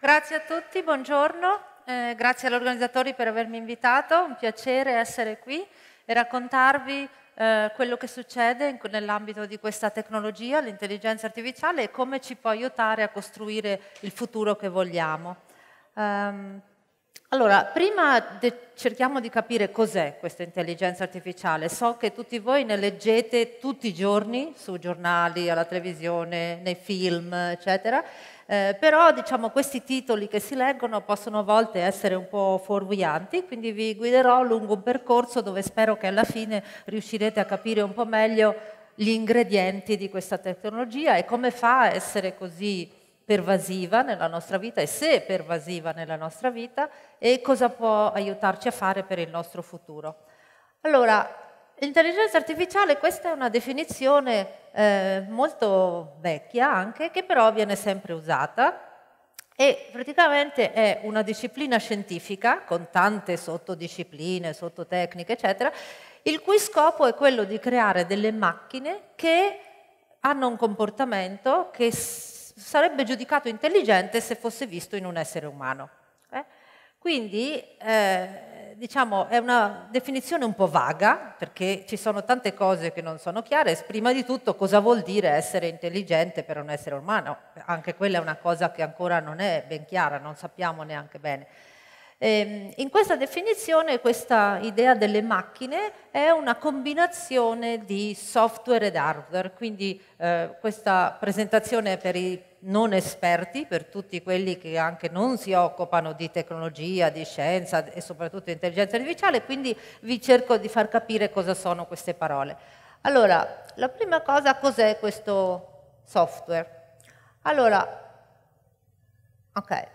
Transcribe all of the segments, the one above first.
Grazie a tutti, buongiorno. Eh, grazie agli organizzatori per avermi invitato, un piacere essere qui e raccontarvi eh, quello che succede nell'ambito di questa tecnologia, l'intelligenza artificiale e come ci può aiutare a costruire il futuro che vogliamo. Um, allora, prima cerchiamo di capire cos'è questa intelligenza artificiale. So che tutti voi ne leggete tutti i giorni, su giornali, alla televisione, nei film, eccetera, eh, però diciamo, questi titoli che si leggono possono a volte essere un po' fuorvianti, quindi vi guiderò lungo un percorso dove spero che alla fine riuscirete a capire un po' meglio gli ingredienti di questa tecnologia e come fa a essere così pervasiva nella nostra vita e se è pervasiva nella nostra vita e cosa può aiutarci a fare per il nostro futuro. Allora, L'intelligenza artificiale, questa è una definizione eh, molto vecchia anche, che però viene sempre usata e praticamente è una disciplina scientifica con tante sottodiscipline, sottotecniche, eccetera, il cui scopo è quello di creare delle macchine che hanno un comportamento che sarebbe giudicato intelligente se fosse visto in un essere umano. Eh? Quindi eh, diciamo, è una definizione un po' vaga, perché ci sono tante cose che non sono chiare. Prima di tutto, cosa vuol dire essere intelligente per un essere umano? Anche quella è una cosa che ancora non è ben chiara, non sappiamo neanche bene. Ehm, in questa definizione, questa idea delle macchine è una combinazione di software ed hardware, quindi eh, questa presentazione per i non esperti, per tutti quelli che anche non si occupano di tecnologia, di scienza e soprattutto di intelligenza artificiale, quindi vi cerco di far capire cosa sono queste parole. Allora, la prima cosa cos'è questo software? Allora, ok.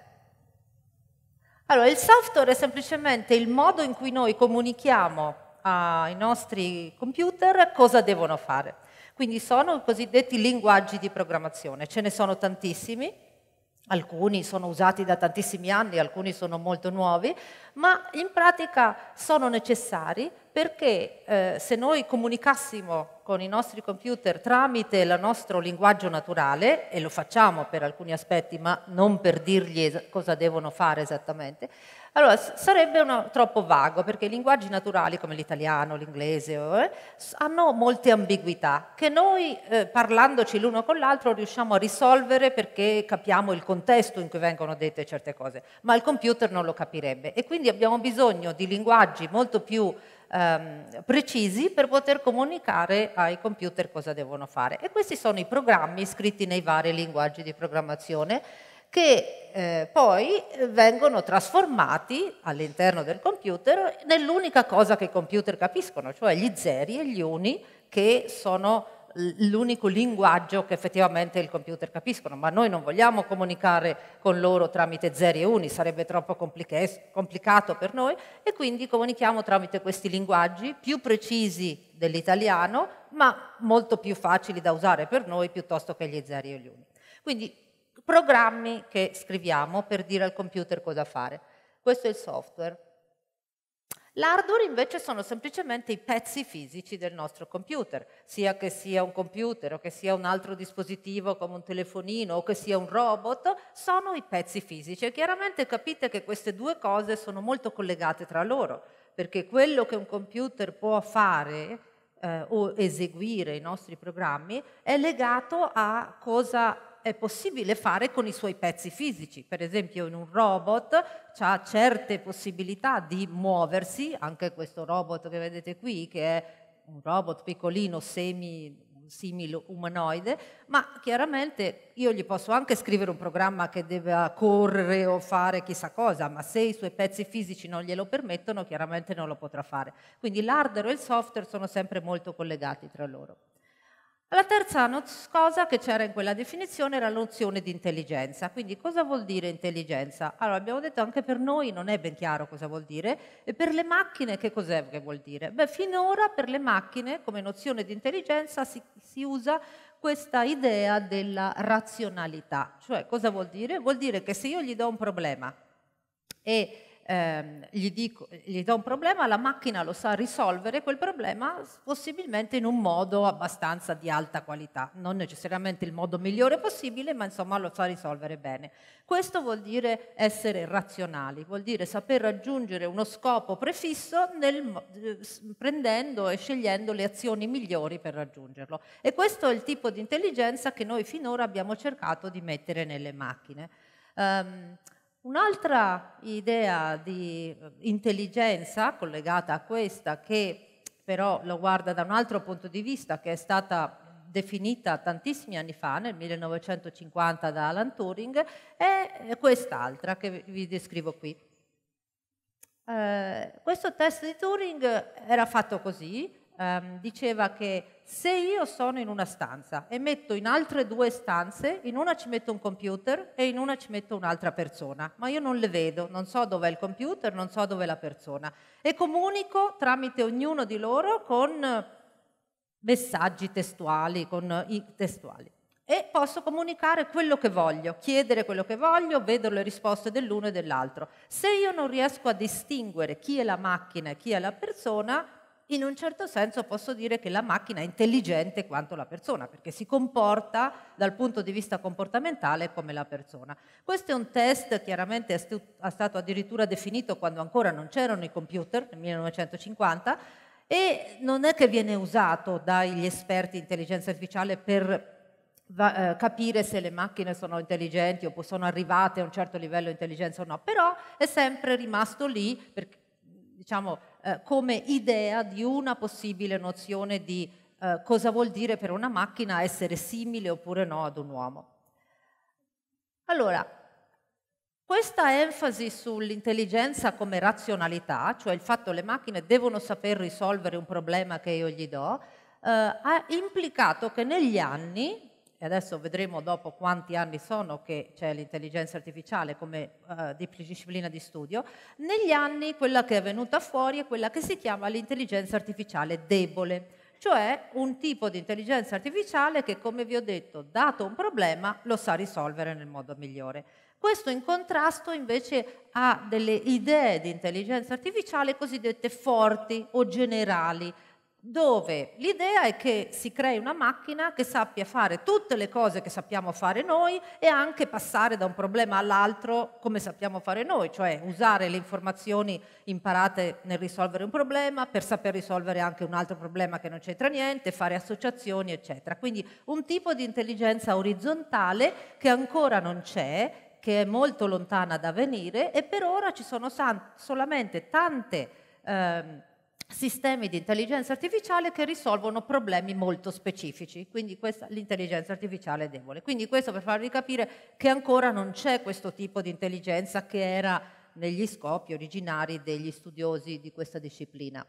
Allora, il software è semplicemente il modo in cui noi comunichiamo ai nostri computer cosa devono fare. Quindi sono i cosiddetti linguaggi di programmazione, ce ne sono tantissimi, alcuni sono usati da tantissimi anni, alcuni sono molto nuovi, ma in pratica sono necessari perché eh, se noi comunicassimo con i nostri computer tramite il nostro linguaggio naturale, e lo facciamo per alcuni aspetti, ma non per dirgli cosa devono fare esattamente, allora, sarebbe una, troppo vago perché i linguaggi naturali come l'italiano, l'inglese eh, hanno molte ambiguità che noi eh, parlandoci l'uno con l'altro riusciamo a risolvere perché capiamo il contesto in cui vengono dette certe cose, ma il computer non lo capirebbe e quindi abbiamo bisogno di linguaggi molto più ehm, precisi per poter comunicare ai computer cosa devono fare. E questi sono i programmi scritti nei vari linguaggi di programmazione che eh, poi eh, vengono trasformati all'interno del computer nell'unica cosa che i computer capiscono, cioè gli zeri e gli uni che sono l'unico linguaggio che effettivamente il computer capiscono, ma noi non vogliamo comunicare con loro tramite zeri e uni, sarebbe troppo complicato per noi e quindi comunichiamo tramite questi linguaggi più precisi dell'italiano, ma molto più facili da usare per noi piuttosto che gli zeri e gli uni. Quindi programmi che scriviamo per dire al computer cosa fare. Questo è il software. L'hardware invece sono semplicemente i pezzi fisici del nostro computer, sia che sia un computer o che sia un altro dispositivo come un telefonino o che sia un robot, sono i pezzi fisici e chiaramente capite che queste due cose sono molto collegate tra loro, perché quello che un computer può fare eh, o eseguire i nostri programmi è legato a cosa è possibile fare con i suoi pezzi fisici. Per esempio in un robot ha certe possibilità di muoversi, anche questo robot che vedete qui, che è un robot piccolino, semi simile umanoide, ma chiaramente io gli posso anche scrivere un programma che deve correre o fare chissà cosa, ma se i suoi pezzi fisici non glielo permettono, chiaramente non lo potrà fare. Quindi l'hardware e il software sono sempre molto collegati tra loro. La terza cosa che c'era in quella definizione era la nozione di intelligenza. Quindi cosa vuol dire intelligenza? Allora abbiamo detto anche per noi non è ben chiaro cosa vuol dire e per le macchine che cos'è che vuol dire? Beh, finora per le macchine come nozione di intelligenza si, si usa questa idea della razionalità. Cioè cosa vuol dire? Vuol dire che se io gli do un problema e ehm, gli, dico, gli do un problema, la macchina lo sa risolvere quel problema possibilmente in un modo abbastanza di alta qualità, non necessariamente il modo migliore possibile, ma insomma lo sa risolvere bene. Questo vuol dire essere razionali, vuol dire saper raggiungere uno scopo prefisso nel, prendendo e scegliendo le azioni migliori per raggiungerlo. E questo è il tipo di intelligenza che noi finora abbiamo cercato di mettere nelle macchine. Um, Un'altra idea di eh, intelligenza collegata a questa, che però lo guarda da un altro punto di vista, che è stata definita tantissimi anni fa, nel 1950 da Alan Turing, è quest'altra che vi descrivo qui. Eh, questo test di Turing era fatto così, ehm, diceva che se io sono in una stanza e metto in altre due stanze, in una ci metto un computer e in una ci metto un'altra persona, ma io non le vedo, non so dov'è il computer, non so dov'è la persona e comunico tramite ognuno di loro con messaggi testuali, con i testuali. E posso comunicare quello che voglio, chiedere quello che voglio, vedo le risposte dell'uno e dell'altro. Se io non riesco a distinguere chi è la macchina e chi è la persona, in un certo senso posso dire che la macchina è intelligente quanto la persona, perché si comporta dal punto di vista comportamentale come la persona. Questo è un test, chiaramente è stato addirittura definito quando ancora non c'erano i computer, nel 1950, e non è che viene usato dagli esperti di intelligenza artificiale per eh, capire se le macchine sono intelligenti o sono arrivate a un certo livello di intelligenza o no, però è sempre rimasto lì, perché, diciamo, eh, come idea di una possibile nozione di eh, cosa vuol dire per una macchina essere simile oppure no ad un uomo. Allora, questa enfasi sull'intelligenza come razionalità, cioè il fatto che le macchine devono saper risolvere un problema che io gli do, eh, ha implicato che negli anni, e adesso vedremo dopo quanti anni sono che c'è l'intelligenza artificiale come eh, disciplina di studio, negli anni quella che è venuta fuori è quella che si chiama l'intelligenza artificiale debole, cioè un tipo di intelligenza artificiale che, come vi ho detto, dato un problema, lo sa risolvere nel modo migliore. Questo in contrasto invece a delle idee di intelligenza artificiale cosiddette forti o generali, dove l'idea è che si crei una macchina che sappia fare tutte le cose che sappiamo fare noi e anche passare da un problema all'altro come sappiamo fare noi, cioè usare le informazioni imparate nel risolvere un problema per saper risolvere anche un altro problema che non c'entra niente, fare associazioni, eccetera. Quindi un tipo di intelligenza orizzontale che ancora non c'è, che è molto lontana da venire e per ora ci sono solamente tante... Ehm, sistemi di intelligenza artificiale che risolvono problemi molto specifici, quindi questa, l'intelligenza artificiale è debole. Quindi questo per farvi capire che ancora non c'è questo tipo di intelligenza che era negli scopi originari degli studiosi di questa disciplina.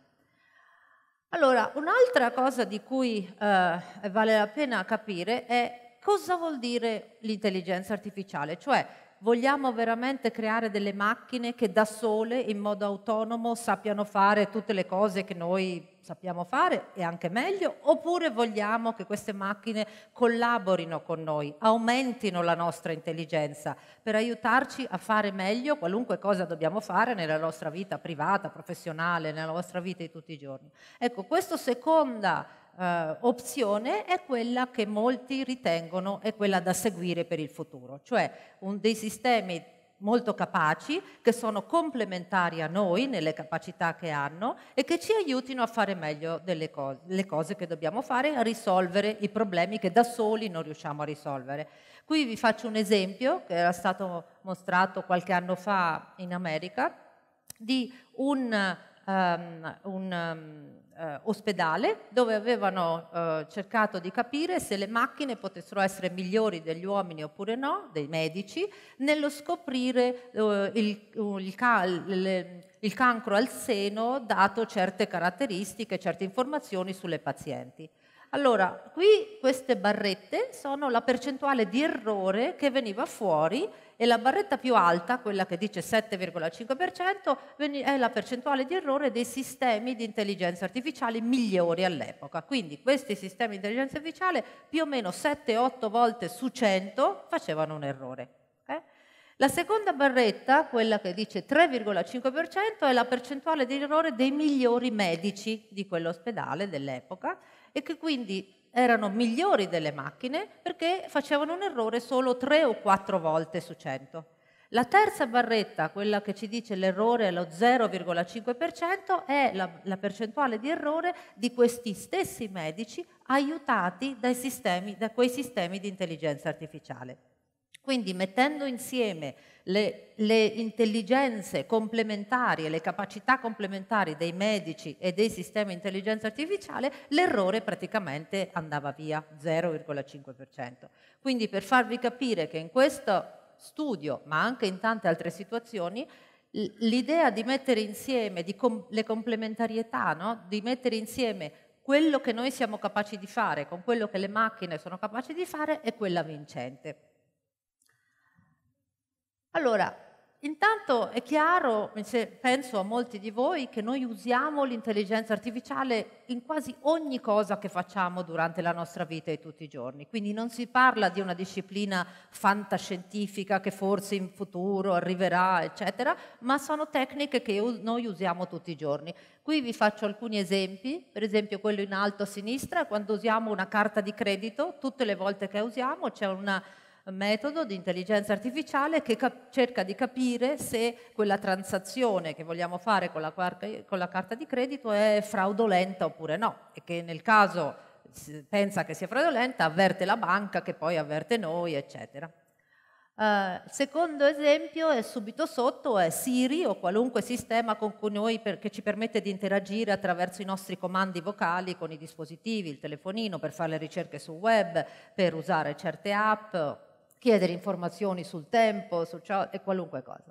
Allora, un'altra cosa di cui eh, vale la pena capire è cosa vuol dire l'intelligenza artificiale, cioè vogliamo veramente creare delle macchine che da sole, in modo autonomo, sappiano fare tutte le cose che noi sappiamo fare e anche meglio, oppure vogliamo che queste macchine collaborino con noi, aumentino la nostra intelligenza per aiutarci a fare meglio qualunque cosa dobbiamo fare nella nostra vita privata, professionale, nella nostra vita di tutti i giorni. Ecco, questa seconda eh, opzione è quella che molti ritengono è quella da seguire per il futuro, cioè un, dei sistemi molto capaci, che sono complementari a noi nelle capacità che hanno e che ci aiutino a fare meglio delle cose, le cose che dobbiamo fare, a risolvere i problemi che da soli non riusciamo a risolvere. Qui vi faccio un esempio che era stato mostrato qualche anno fa in America di un um, un um, uh, ospedale dove avevano uh, cercato di capire se le macchine potessero essere migliori degli uomini oppure no, dei medici, nello scoprire uh, il, il, cal, le, il cancro al seno dato certe caratteristiche, certe informazioni sulle pazienti. Allora, qui queste barrette sono la percentuale di errore che veniva fuori e la barretta più alta, quella che dice 7,5%, è la percentuale di errore dei sistemi di intelligenza artificiale migliori all'epoca. Quindi questi sistemi di intelligenza artificiale più o meno 7-8 volte su 100 facevano un errore. Okay? La seconda barretta, quella che dice 3,5%, è la percentuale di errore dei migliori medici di quell'ospedale dell'epoca e che quindi erano migliori delle macchine perché facevano un errore solo 3 o 4 volte su 100. La terza barretta, quella che ci dice l'errore allo 0,5%, è la, la, percentuale di errore di questi stessi medici aiutati dai sistemi, da quei sistemi di intelligenza artificiale. Quindi mettendo insieme le, le, intelligenze complementari e le capacità complementari dei medici e dei sistemi di intelligenza artificiale, l'errore praticamente andava via 0,5%. Quindi per farvi capire che in questo studio, ma anche in tante altre situazioni, l'idea di mettere insieme di com le complementarietà, no? di mettere insieme quello che noi siamo capaci di fare con quello che le macchine sono capaci di fare è quella vincente. Allora, intanto è chiaro, penso a molti di voi, che noi usiamo l'intelligenza artificiale in quasi ogni cosa che facciamo durante la nostra vita e tutti i giorni. Quindi non si parla di una disciplina fantascientifica che forse in futuro arriverà, eccetera, ma sono tecniche che noi usiamo tutti i giorni. Qui vi faccio alcuni esempi, per esempio quello in alto a sinistra, quando usiamo una carta di credito, tutte le volte che usiamo c'è una metodo di intelligenza artificiale che cap- cerca di capire se quella transazione che vogliamo fare con la, car- con la carta di credito è fraudolenta oppure no e che nel caso pensa che sia fraudolenta avverte la banca che poi avverte noi eccetera. Eh, il uh, secondo esempio è subito sotto, è Siri o qualunque sistema con cui noi per, che ci permette di interagire attraverso i nostri comandi vocali con i dispositivi, il telefonino, per fare le ricerche sul web, per usare certe app, chiedere informazioni sul tempo, su ciò e qualunque cosa.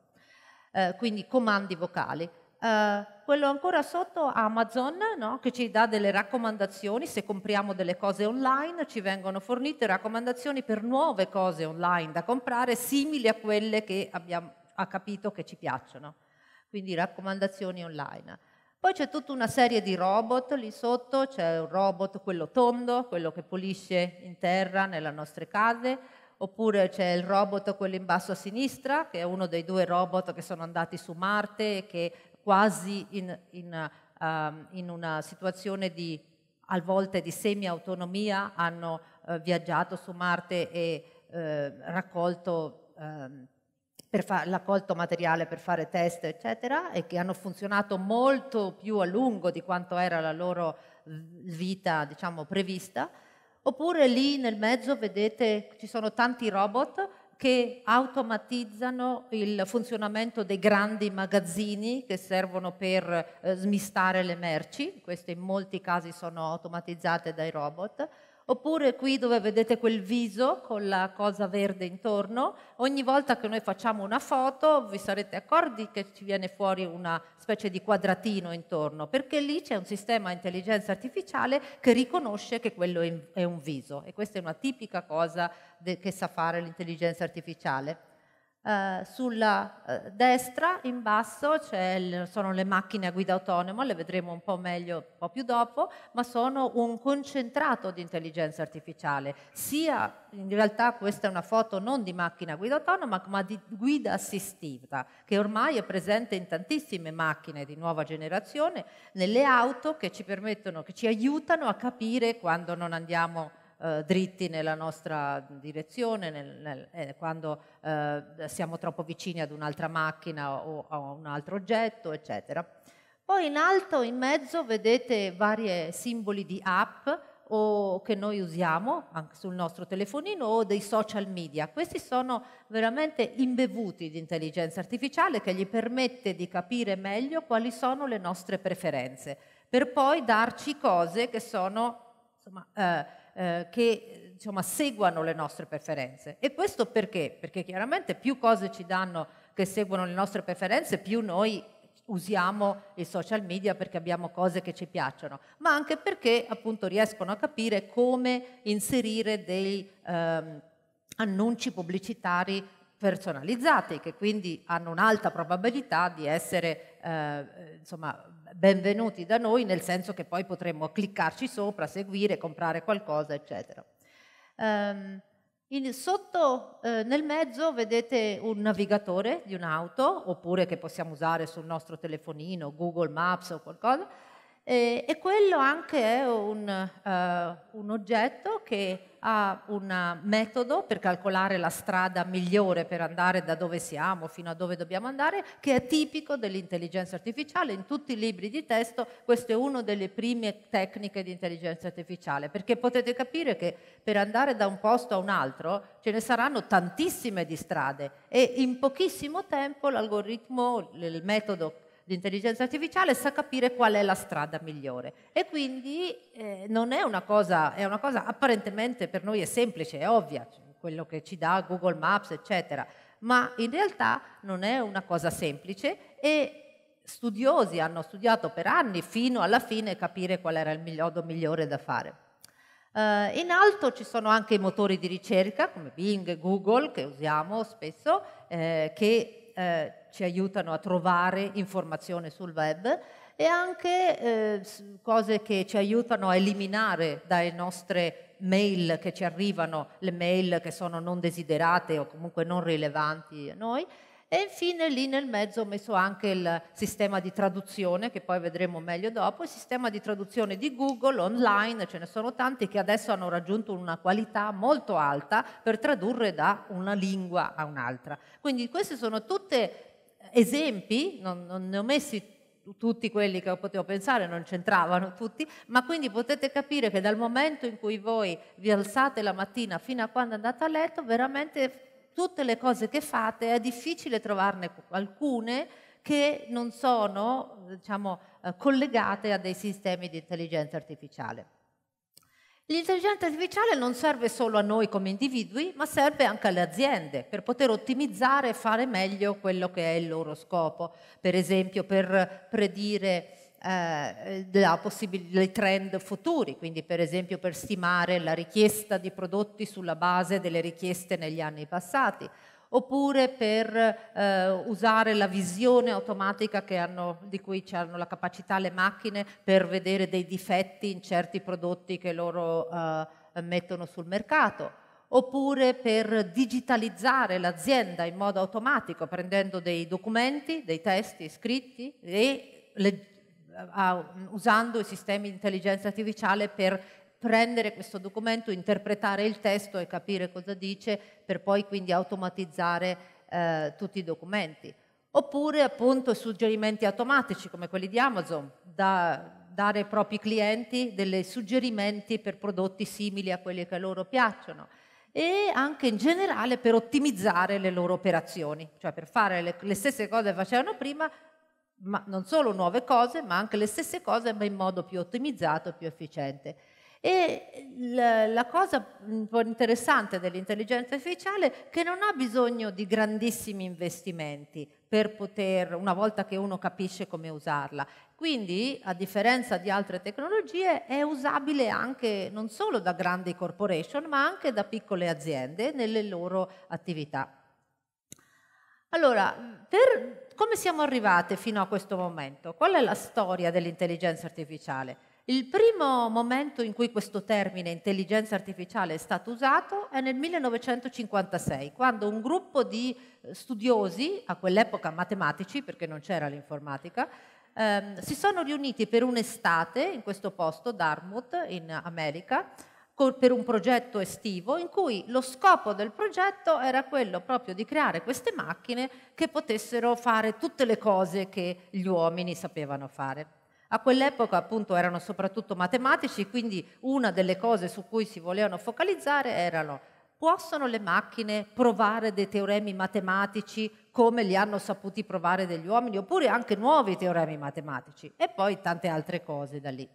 Eh, quindi comandi vocali. Eh, quello ancora sotto Amazon no? che ci dà delle raccomandazioni, se compriamo delle cose online ci vengono fornite raccomandazioni per nuove cose online da comprare simili a quelle che abbiamo ha capito che ci piacciono, quindi raccomandazioni online. Poi c'è tutta una serie di robot lì sotto, c'è un robot, quello tondo, quello che pulisce in terra nelle nostre case, oppure c'è il robot, quello in basso a sinistra, che è uno dei due robot che sono andati su Marte e che quasi in, in, um, in una situazione di, a volte di semi-autonomia hanno uh, viaggiato su Marte e uh, raccolto... Um, per l'accolto materiale per fare test, eccetera, e che hanno funzionato molto più a lungo di quanto era la loro vita, diciamo, prevista. Oppure lì nel mezzo vedete ci sono tanti robot che automatizzano il funzionamento dei grandi magazzini che servono per eh, smistare le merci, queste in molti casi sono automatizzate dai robot, Oppure qui dove vedete quel viso con la cosa verde intorno, ogni volta che noi facciamo una foto vi sarete accorti che ci viene fuori una specie di quadratino intorno, perché lì c'è un sistema di intelligenza artificiale che riconosce che quello è un viso e questa è una tipica cosa che sa fare l'intelligenza artificiale. Eh, sulla eh, destra in basso il, sono le macchine a guida autonoma, le vedremo un po' meglio un po' più dopo, ma sono un concentrato di intelligenza artificiale. Sia in realtà questa è una foto non di macchina a guida autonoma, ma di guida assistita, che ormai è presente in tantissime macchine di nuova generazione, nelle auto che ci permettono, che ci aiutano a capire quando non andiamo eh, dritti nella nostra direzione, nel, nel, eh, quando eh, siamo troppo vicini ad un'altra macchina o a un altro oggetto, eccetera. Poi in alto, in mezzo, vedete vari simboli di app o che noi usiamo anche sul nostro telefonino o dei social media. Questi sono veramente imbevuti di intelligenza artificiale che gli permette di capire meglio quali sono le nostre preferenze, per poi darci cose che sono insomma, eh, eh, che insomma, seguano le nostre preferenze. E questo perché? Perché chiaramente più cose ci danno che seguono le nostre preferenze, più noi usiamo i social media perché abbiamo cose che ci piacciono, ma anche perché appunto riescono a capire come inserire dei ehm, annunci pubblicitari personalizzati che quindi hanno un'alta probabilità di essere eh, insomma benvenuti da noi, nel senso che poi potremmo cliccarci sopra, seguire, comprare qualcosa, eccetera. Um, in, sotto, eh, nel mezzo, vedete un navigatore di un'auto, oppure che possiamo usare sul nostro telefonino, Google Maps o qualcosa, e, e quello anche è un, uh, un oggetto che ha un metodo per calcolare la strada migliore per andare da dove siamo fino a dove dobbiamo andare, che è tipico dell'intelligenza artificiale. In tutti i libri di testo questo è una delle prime tecniche di intelligenza artificiale, perché potete capire che per andare da un posto a un altro ce ne saranno tantissime di strade e in pochissimo tempo l'algoritmo, il metodo l'intelligenza artificiale sa capire qual è la strada migliore e quindi eh, non è una cosa, è una cosa apparentemente per noi è semplice, è ovvia, quello che ci dà Google Maps eccetera, ma in realtà non è una cosa semplice e studiosi hanno studiato per anni fino alla fine capire qual era il modo migliore da fare. Uh, in alto ci sono anche i motori di ricerca come Bing e Google che usiamo spesso, eh, che eh, ci aiutano a trovare informazione sul web e anche eh, cose che ci aiutano a eliminare dalle nostre mail che ci arrivano, le mail che sono non desiderate o comunque non rilevanti a noi. E infine lì nel mezzo ho messo anche il sistema di traduzione, che poi vedremo meglio dopo, il sistema di traduzione di Google online, ce ne sono tanti che adesso hanno raggiunto una qualità molto alta per tradurre da una lingua a un'altra. Quindi queste sono tutte esempi, non, non ne ho messi tutti quelli che potevo pensare, non c'entravano tutti, ma quindi potete capire che dal momento in cui voi vi alzate la mattina fino a quando andate a letto, veramente tutte le cose che fate è difficile trovarne alcune che non sono diciamo, eh, collegate a dei sistemi di intelligenza artificiale. L'intelligenza artificiale non serve solo a noi come individui, ma serve anche alle aziende per poter ottimizzare e fare meglio quello che è il loro scopo, per esempio per predire eh, i trend futuri, quindi per esempio per stimare la richiesta di prodotti sulla base delle richieste negli anni passati oppure per eh, usare la visione automatica hanno, di cui hanno la capacità le macchine per vedere dei difetti in certi prodotti che loro eh, mettono sul mercato oppure per digitalizzare l'azienda in modo automatico prendendo dei documenti, dei testi scritti e le, uh, usando i sistemi di intelligenza artificiale per prendere questo documento, interpretare il testo e capire cosa dice per poi quindi automatizzare eh, tutti i documenti. Oppure appunto suggerimenti automatici come quelli di Amazon, da dare ai propri clienti dei suggerimenti per prodotti simili a quelli che a loro piacciono e anche in generale per ottimizzare le loro operazioni, cioè per fare le, le stesse cose che facevano prima, ma non solo nuove cose, ma anche le stesse cose ma in modo più ottimizzato e più efficiente. E la, la cosa mm, interessante dell'intelligenza artificiale è che non ha bisogno di grandissimi investimenti per poter, una volta che uno capisce come usarla. Quindi, a differenza di altre tecnologie, è usabile anche non solo da grandi corporation, ma anche da piccole aziende nelle loro attività. Allora, per, come siamo arrivate fino a questo momento? Qual è la storia dell'intelligenza artificiale? Il primo momento in cui questo termine intelligenza artificiale è stato usato è nel 1956, quando un gruppo di eh, studiosi, a quell'epoca matematici perché non c'era l'informatica, ehm, si sono riuniti per un'estate in questo posto, Dartmouth, in America, per un progetto estivo in cui lo scopo del progetto era quello proprio di creare queste macchine che potessero fare tutte le cose che gli uomini sapevano fare. A quell'epoca appunto erano soprattutto matematici, quindi una delle cose su cui si volevano focalizzare erano possono le macchine provare dei teoremi matematici come li hanno saputi provare degli uomini oppure anche nuovi teoremi matematici e poi tante altre cose da lì.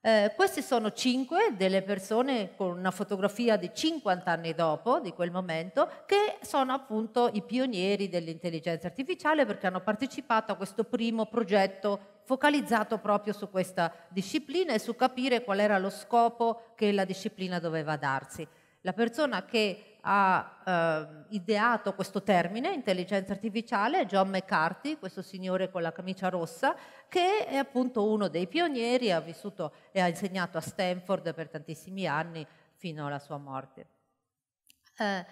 Eh, queste sono cinque delle persone con una fotografia di 50 anni dopo, di quel momento, che sono appunto i pionieri dell'intelligenza artificiale perché hanno partecipato a questo primo progetto focalizzato proprio su questa disciplina e su capire qual era lo scopo che la disciplina doveva darsi. La persona che ha eh, ideato questo termine, intelligenza artificiale, è John McCarthy, questo signore con la camicia rossa, che è appunto uno dei pionieri, ha vissuto e ha insegnato a Stanford per tantissimi anni fino alla sua morte. Eh,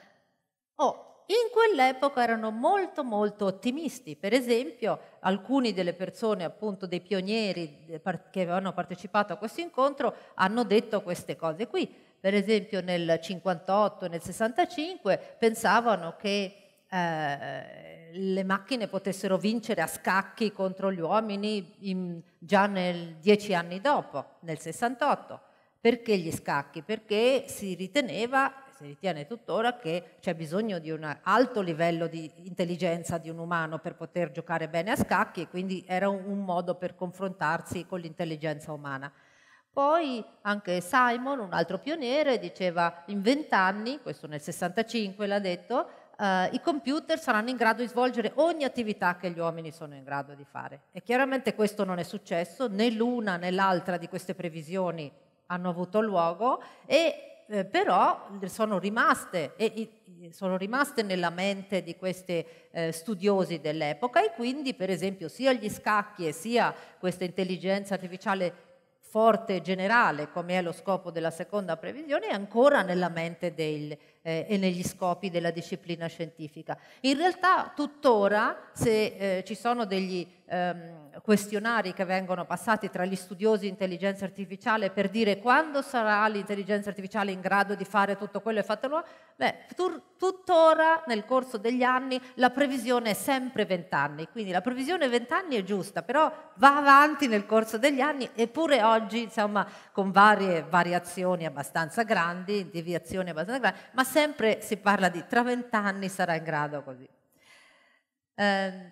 oh, in quell'epoca erano molto molto ottimisti, per esempio alcuni delle persone appunto dei pionieri eh, che avevano partecipato a questo incontro hanno detto queste cose qui, per esempio nel 58, nel 65 pensavano che eh, le macchine potessero vincere a scacchi contro gli uomini in, già nel, dieci anni dopo, nel 68. Perché gli scacchi? Perché si riteneva, si ritiene tuttora, che c'è bisogno di un alto livello di intelligenza di un umano per poter giocare bene a scacchi e quindi era un modo per confrontarsi con l'intelligenza umana. Poi anche Simon, un altro pioniere, diceva in vent'anni, questo nel 65 l'ha detto, eh, i computer saranno in grado di svolgere ogni attività che gli uomini sono in grado di fare. E chiaramente questo non è successo, né l'una né l'altra di queste previsioni hanno avuto luogo e eh, però sono rimaste, e, e, sono rimaste, nella mente di questi eh, studiosi dell'epoca e quindi per esempio sia gli scacchi e sia questa intelligenza artificiale forte e generale, come è lo scopo della seconda previsione, è ancora nella mente del, eh, e negli scopi della disciplina scientifica. In realtà tuttora, se eh, ci sono degli ehm, questionari che vengono passati tra gli studiosi di intelligenza artificiale per dire quando sarà l'intelligenza artificiale in grado di fare tutto quello e fatelo, beh, tut- tuttora nel corso degli anni la previsione è sempre 20 anni, quindi la previsione 20 anni è giusta, però va avanti nel corso degli anni eppure oggi, insomma, con varie variazioni abbastanza grandi, deviazioni abbastanza grandi, ma sempre si parla di tra 20 anni sarà in grado così. Eh,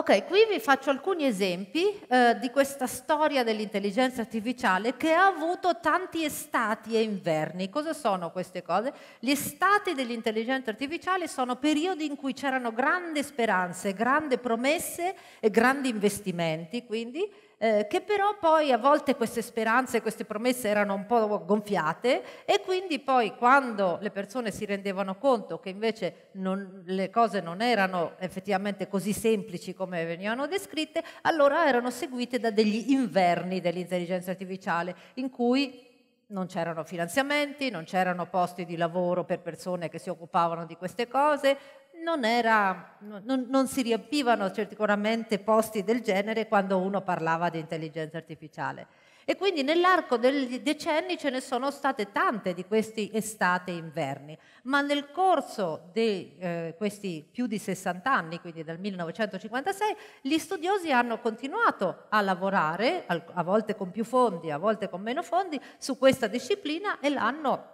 Ok, qui vi faccio alcuni esempi eh, di questa storia dell'intelligenza artificiale che ha avuto tanti estati e inverni. Cosa sono queste cose? Gli estati dell'intelligenza artificiale sono periodi in cui c'erano grandi speranze, grandi promesse e grandi investimenti, quindi eh, che però poi a volte queste speranze, queste promesse erano un po' gonfiate e quindi poi quando le persone si rendevano conto che invece non, le cose non erano effettivamente così semplici come venivano descritte, allora erano seguite da degli inverni dell'intelligenza artificiale in cui non c'erano finanziamenti, non c'erano posti di lavoro per persone che si occupavano di queste cose, non, era, non, non si riempivano sicuramente posti del genere quando uno parlava di intelligenza artificiale. E quindi nell'arco degli decenni ce ne sono state tante di questi estate e inverni, ma nel corso di eh, questi più di 60 anni, quindi dal 1956, gli studiosi hanno continuato a lavorare, a volte con più fondi, a volte con meno fondi, su questa disciplina e l'hanno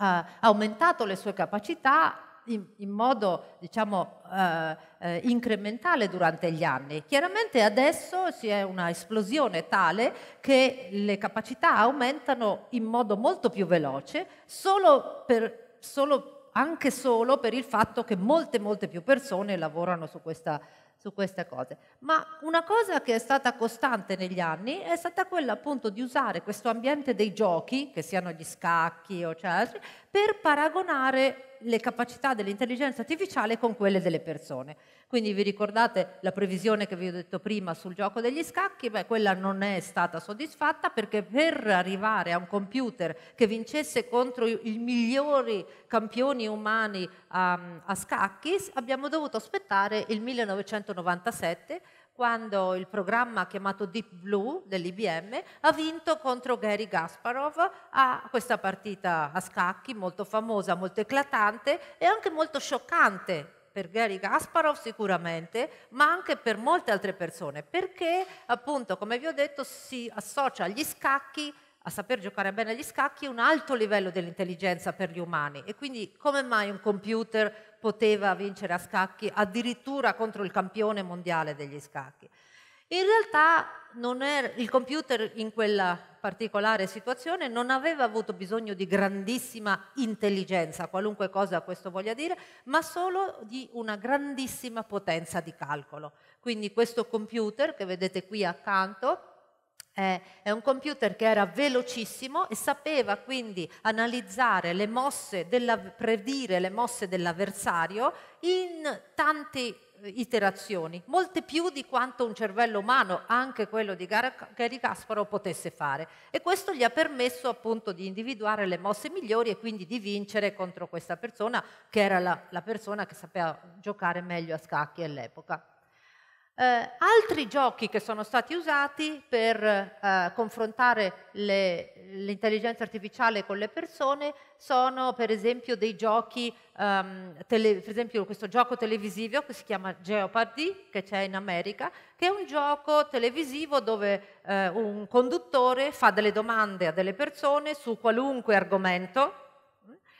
eh, aumentato le sue capacità in, in modo diciamo, eh, eh, incrementale durante gli anni. Chiaramente adesso si è una esplosione tale che le capacità aumentano in modo molto più veloce, solo per, solo, anche solo per il fatto che molte, molte più persone lavorano su questa su queste cose. Ma una cosa che è stata costante negli anni è stata quella appunto di usare questo ambiente dei giochi, che siano gli scacchi o cioè altri, per paragonare le capacità dell'intelligenza artificiale con quelle delle persone. Quindi vi ricordate la previsione che vi ho detto prima sul gioco degli scacchi? Beh, quella non è stata soddisfatta perché per arrivare a un computer che vincesse contro i migliori campioni umani a, ehm, a scacchi abbiamo dovuto aspettare il 1997 quando il programma chiamato Deep Blue dell'IBM ha vinto contro Gary Gasparov a questa partita a scacchi molto famosa, molto eclatante e anche molto scioccante per Gary Gasparov sicuramente, ma anche per molte altre persone, perché appunto, come vi ho detto, si associa agli scacchi a saper giocare bene agli scacchi è un alto livello dell'intelligenza per gli umani e quindi come mai un computer poteva vincere a scacchi addirittura contro il campione mondiale degli scacchi? In realtà era, il computer in quella particolare situazione non aveva avuto bisogno di grandissima intelligenza, qualunque cosa questo voglia dire, ma solo di una grandissima potenza di calcolo. Quindi questo computer che vedete qui accanto eh, è un computer che era velocissimo e sapeva quindi analizzare le mosse, della, predire le mosse dell'avversario in tante eh, iterazioni, molte più di quanto un cervello umano, anche quello di Gary Kasparov, potesse fare. E questo gli ha permesso appunto di individuare le mosse migliori e quindi di vincere contro questa persona, che era la, la persona che sapeva giocare meglio a scacchi all'epoca. Eh, altri giochi che sono stati usati per eh, confrontare l'intelligenza artificiale con le persone sono per esempio dei giochi, ehm, tele, per esempio questo gioco televisivo che si chiama Geopardy, che c'è in America, che è un gioco televisivo dove eh, un conduttore fa delle domande a delle persone su qualunque argomento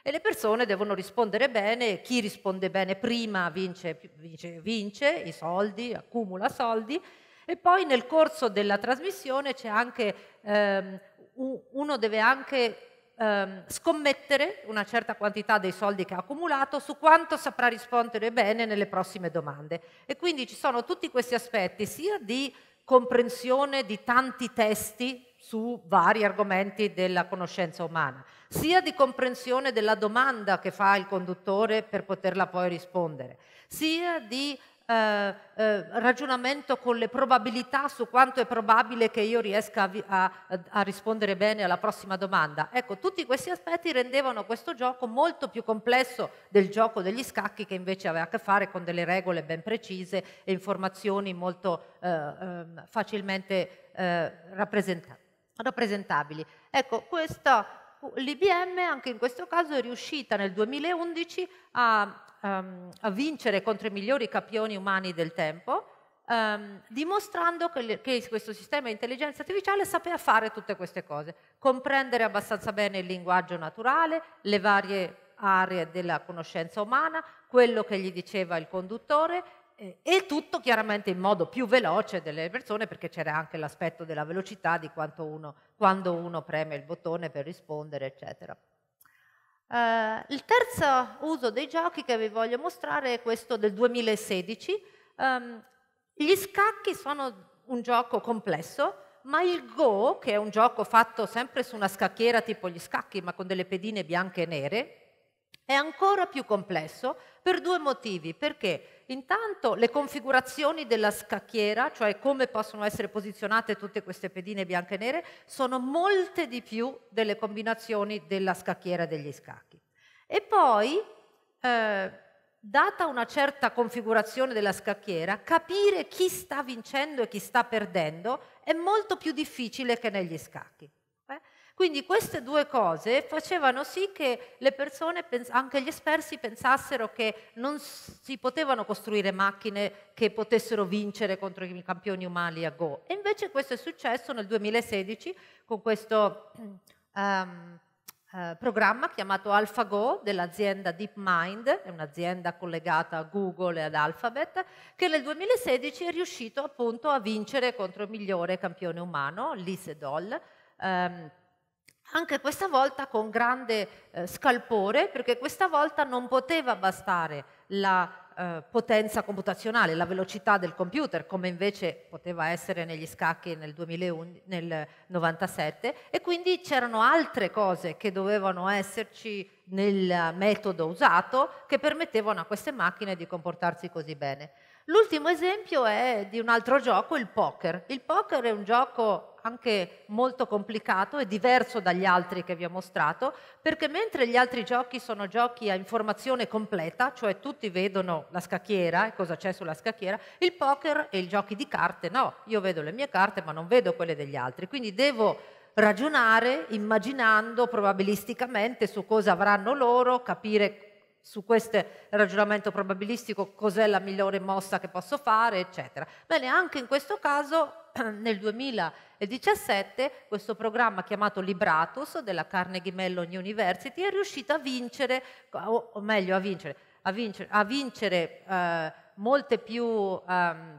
e le persone devono rispondere bene, chi risponde bene prima vince, vince, vince i soldi, accumula soldi e poi nel corso della trasmissione c'è anche, ehm, uno deve anche ehm, scommettere una certa quantità dei soldi che ha accumulato su quanto saprà rispondere bene nelle prossime domande. E quindi ci sono tutti questi aspetti sia di comprensione di tanti testi su vari argomenti della conoscenza umana, sia di comprensione della domanda che fa il conduttore per poterla poi rispondere, sia di eh, eh, ragionamento con le probabilità su quanto è probabile che io riesca a, a, a, rispondere bene alla prossima domanda. Ecco, tutti questi aspetti rendevano questo gioco molto più complesso del gioco degli scacchi che invece aveva a che fare con delle regole ben precise e informazioni molto eh, ehm, facilmente eh, rappresentabili. Ecco, questa l'IBM anche in questo caso è riuscita nel 2011 a, um, a vincere contro i migliori capioni umani del tempo, um, dimostrando che, che, questo sistema di intelligenza artificiale sapeva fare tutte queste cose, comprendere abbastanza bene il linguaggio naturale, le varie aree della conoscenza umana, quello che gli diceva il conduttore eh, e tutto chiaramente in modo più veloce delle persone perché c'era anche l'aspetto della velocità di uno, quando uno preme il bottone per rispondere, eccetera. Uh, il terzo uso dei giochi che vi voglio mostrare è questo del 2016. Um, ehm, gli scacchi sono un gioco complesso, ma il Go, che è un gioco fatto sempre su una scacchiera tipo gli scacchi, ma con delle pedine bianche e nere, è ancora più complesso per due motivi, perché intanto le configurazioni della scacchiera, cioè come possono essere posizionate tutte queste pedine bianche e nere, sono molte di più delle combinazioni della scacchiera degli scacchi. E poi, eh, data una certa configurazione della scacchiera, capire chi sta vincendo e chi sta perdendo è molto più difficile che negli scacchi. Quindi queste due cose facevano sì che le persone, anche gli esperti, pensassero che non si potevano costruire macchine che potessero vincere contro i campioni umani a Go. E invece questo è successo nel 2016 con questo um, eh, programma chiamato AlphaGo dell'azienda DeepMind, è un'azienda collegata a Google e ad Alphabet, che nel 2016 è riuscito appunto a vincere contro il migliore campione umano, Lee Sedol. Ehm, anche questa volta con grande eh, scalpore, perché questa volta non poteva bastare la eh, potenza computazionale, la velocità del computer, come invece poteva essere negli scacchi nel 1997, e quindi c'erano altre cose che dovevano esserci nel metodo usato che permettevano a queste macchine di comportarsi così bene. L'ultimo esempio è di un altro gioco, il poker. Il poker è un gioco anche molto complicato e diverso dagli altri che vi ho mostrato, perché mentre gli altri giochi sono giochi a informazione completa, cioè tutti vedono la scacchiera e cosa c'è sulla scacchiera, il poker e i giochi di carte no, io vedo le mie carte ma non vedo quelle degli altri, quindi devo ragionare immaginando probabilisticamente su cosa avranno loro, capire su questo ragionamento probabilistico cos'è la migliore mossa che posso fare, eccetera. Bene, anche in questo caso nel 2017 questo programma chiamato Libratus della Carnegie Mellon University è riuscito a vincere, o meglio a vincere, a vincere, a vincere eh, molte più... Um,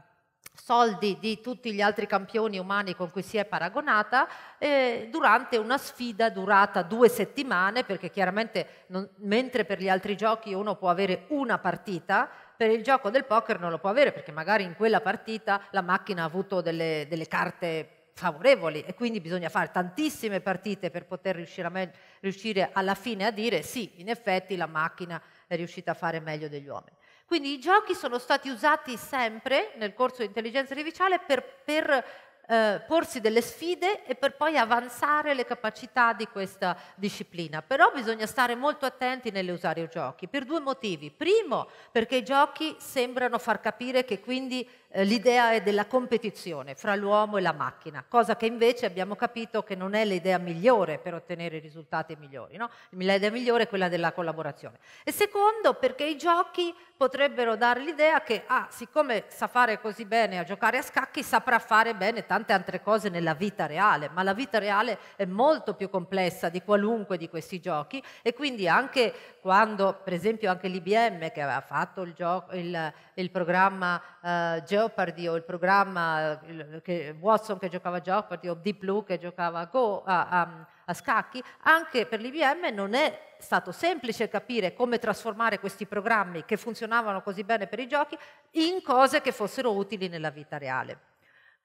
soldi di tutti gli altri campioni umani con cui si è paragonata eh, durante una sfida durata due settimane, perché chiaramente non, mentre per gli altri giochi uno può avere una partita, per il gioco del poker non lo può avere perché magari in quella partita la macchina ha avuto delle, delle carte favorevoli e quindi bisogna fare tantissime partite per poter riuscire, me- riuscire alla fine a dire sì, in effetti la macchina è riuscita a fare meglio degli uomini. Quindi i giochi sono stati usati sempre nel corso di intelligenza artificiale per, per eh, porsi delle sfide e per poi avanzare le capacità di questa disciplina. Però bisogna stare molto attenti nell'usare i giochi per due motivi. Primo, perché i giochi sembrano far capire che quindi eh, l'idea è della competizione fra l'uomo e la macchina, cosa che invece abbiamo capito che non è l'idea migliore per ottenere risultati migliori, no? l'idea migliore è quella della collaborazione. E secondo perché i giochi potrebbero dare l'idea che, ah, siccome sa fare così bene a giocare a scacchi, saprà fare bene tante altre cose nella vita reale, ma la vita reale è molto più complessa di qualunque di questi giochi e quindi anche quando, per esempio, anche l'IBM che aveva fatto il, gioco, il il programma eh, Jeopardy o il programma che, Watson che giocava a Jeopardy o Deep Blue che giocava a, Go, a, a, a scacchi, anche per l'IBM non è stato semplice capire come trasformare questi programmi che funzionavano così bene per i giochi in cose che fossero utili nella vita reale.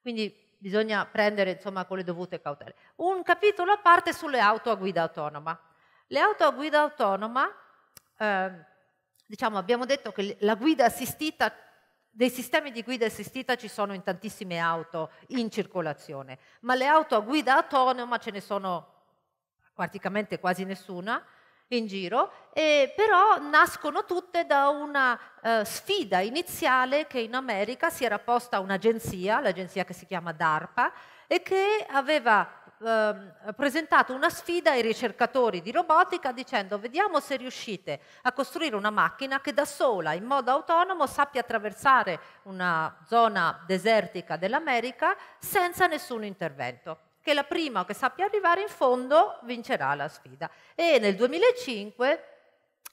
Quindi bisogna prendere insomma con le dovute cautele. Un capitolo a parte sulle auto a guida autonoma. Le auto a guida autonoma eh, diciamo, abbiamo detto che la guida assistita, dei sistemi di guida assistita ci sono in tantissime auto in circolazione, ma le auto a guida autonoma ce ne sono praticamente quasi nessuna in giro, e però nascono tutte da una eh, sfida iniziale che in America si era posta un'agenzia, l'agenzia che si chiama DARPA, e che aveva eh, presentato una sfida ai ricercatori di robotica dicendo vediamo se riuscite a costruire una macchina che da sola, in modo autonomo, sappia attraversare una zona desertica dell'America senza nessun intervento che la prima che sappia arrivare in fondo vincerà la sfida. E nel 2005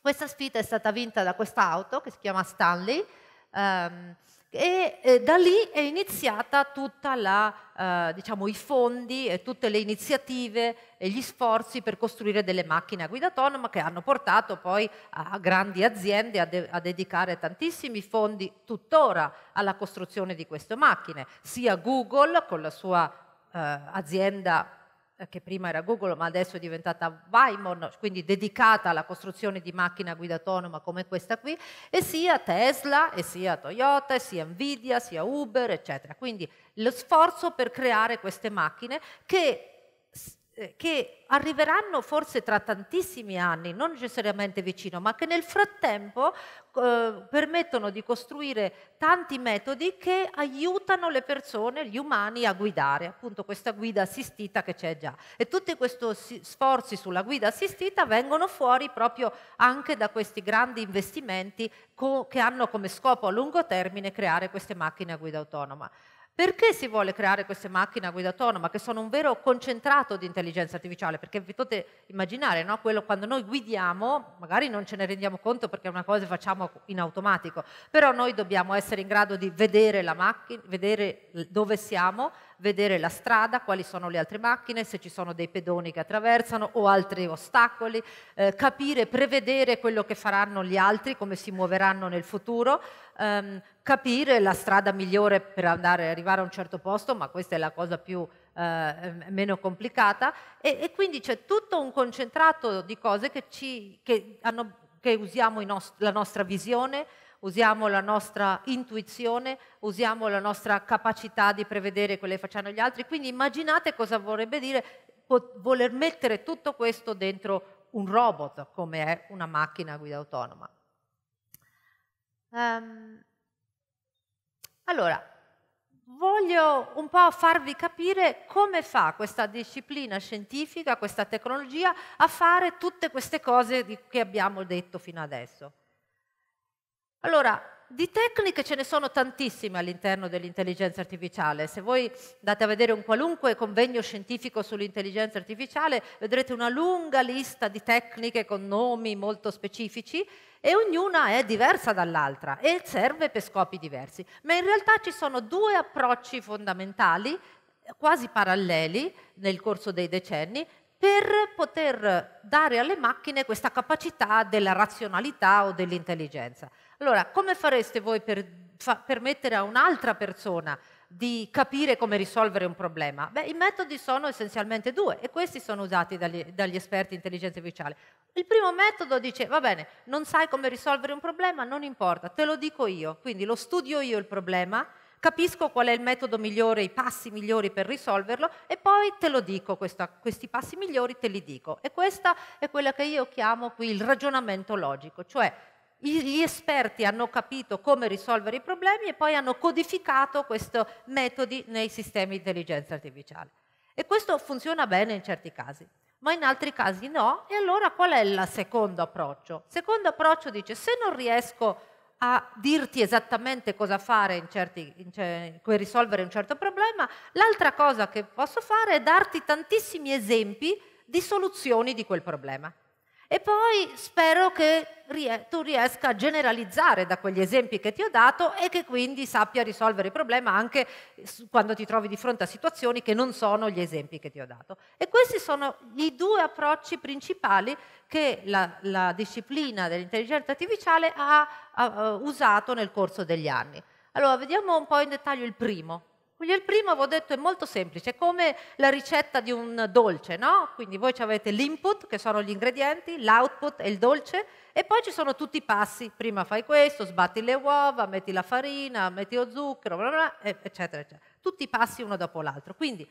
questa sfida è stata vinta da quest'auto che si chiama Stanley, ehm, e eh, da lì è iniziata tutta la, eh, diciamo, i fondi e tutte le iniziative e gli sforzi per costruire delle macchine a guida autonoma che hanno portato poi a grandi aziende a, de a dedicare tantissimi fondi tuttora alla costruzione di queste macchine, sia Google con la sua eh, azienda eh, che prima era Google ma adesso è diventata Waymo, quindi dedicata alla costruzione di macchine a guida autonoma come questa qui, e sia Tesla, e sia Toyota, e sia Nvidia, sia Uber, eccetera. Quindi lo sforzo per creare queste macchine che eh, che arriveranno forse tra tantissimi anni, non necessariamente vicino, ma che nel frattempo eh, permettono di costruire tanti metodi che aiutano le persone, gli umani a guidare, appunto questa guida assistita che c'è già. E tutti questi sforzi sulla guida assistita vengono fuori proprio anche da questi grandi investimenti che hanno come scopo a lungo termine creare queste macchine a guida autonoma. Perché si vuole creare queste macchine a guida autonoma che sono un vero concentrato di intelligenza artificiale? Perché vi potete immaginare, no? Quello quando noi guidiamo, magari non ce ne rendiamo conto perché è una cosa che facciamo in automatico, però noi dobbiamo essere in grado di vedere la macchina, vedere dove siamo, vedere la strada, quali sono le altre macchine, se ci sono dei pedoni che attraversano o altri ostacoli, eh, capire, prevedere quello che faranno gli altri, come si muoveranno nel futuro, ehm, capire la strada migliore per andare, arrivare a un certo posto, ma questa è la cosa più eh, meno complicata e, e quindi c'è tutto un concentrato di cose che, ci, che, hanno, che usiamo nost- la nostra visione, usiamo la nostra intuizione, usiamo la nostra capacità di prevedere quello che facciano gli altri. Quindi immaginate cosa vorrebbe dire voler mettere tutto questo dentro un robot, come è una macchina a guida autonoma. Um, allora, voglio un po' farvi capire come fa questa disciplina scientifica, questa tecnologia a fare tutte queste cose che abbiamo detto fino adesso. Allora, di tecniche ce ne sono tantissime all'interno dell'intelligenza artificiale. Se voi andate a vedere un qualunque convegno scientifico sull'intelligenza artificiale, vedrete una lunga lista di tecniche con nomi molto specifici e ognuna è diversa dall'altra e serve per scopi diversi. Ma in realtà ci sono due approcci fondamentali, quasi paralleli nel corso dei decenni, per poter dare alle macchine questa capacità della razionalità o dell'intelligenza. Allora, come fareste voi per fa permettere a un'altra persona di capire come risolvere un problema? Beh, i metodi sono essenzialmente due e questi sono usati dagli, dagli esperti di intelligenza artificiale. Il primo metodo dice, va bene, non sai come risolvere un problema, non importa, te lo dico io, quindi lo studio io il problema, capisco qual è il metodo migliore, i passi migliori per risolverlo e poi te lo dico, questa, questi passi migliori te li dico. E questo è quello che io chiamo qui il ragionamento logico, cioè gli esperti hanno capito come risolvere i problemi e poi hanno codificato questi metodi nei sistemi di intelligenza artificiale. E questo funziona bene in certi casi, ma in altri casi no. E allora qual è il secondo approccio? Il secondo approccio dice se non riesco a dirti esattamente cosa fare in certi, in ce, per risolvere un certo problema, l'altra cosa che posso fare è darti tantissimi esempi di soluzioni di quel problema. E poi spero che tu riesca a generalizzare da quegli esempi che ti ho dato e che quindi sappia risolvere il problema anche quando ti trovi di fronte a situazioni che non sono gli esempi che ti ho dato. E questi sono i due approcci principali che la, la disciplina dell'intelligenza artificiale ha, ha, ha usato nel corso degli anni. Allora, vediamo un po' in dettaglio il primo. Quindi il primo, vi ho detto, è molto semplice, è come la ricetta di un dolce, no? Quindi voi avete l'input, che sono gli ingredienti, l'output è il dolce, e poi ci sono tutti i passi. Prima fai questo, sbatti le uova, metti la farina, metti lo zucchero, bla bla, eccetera, eccetera. Tutti i passi uno dopo l'altro. Quindi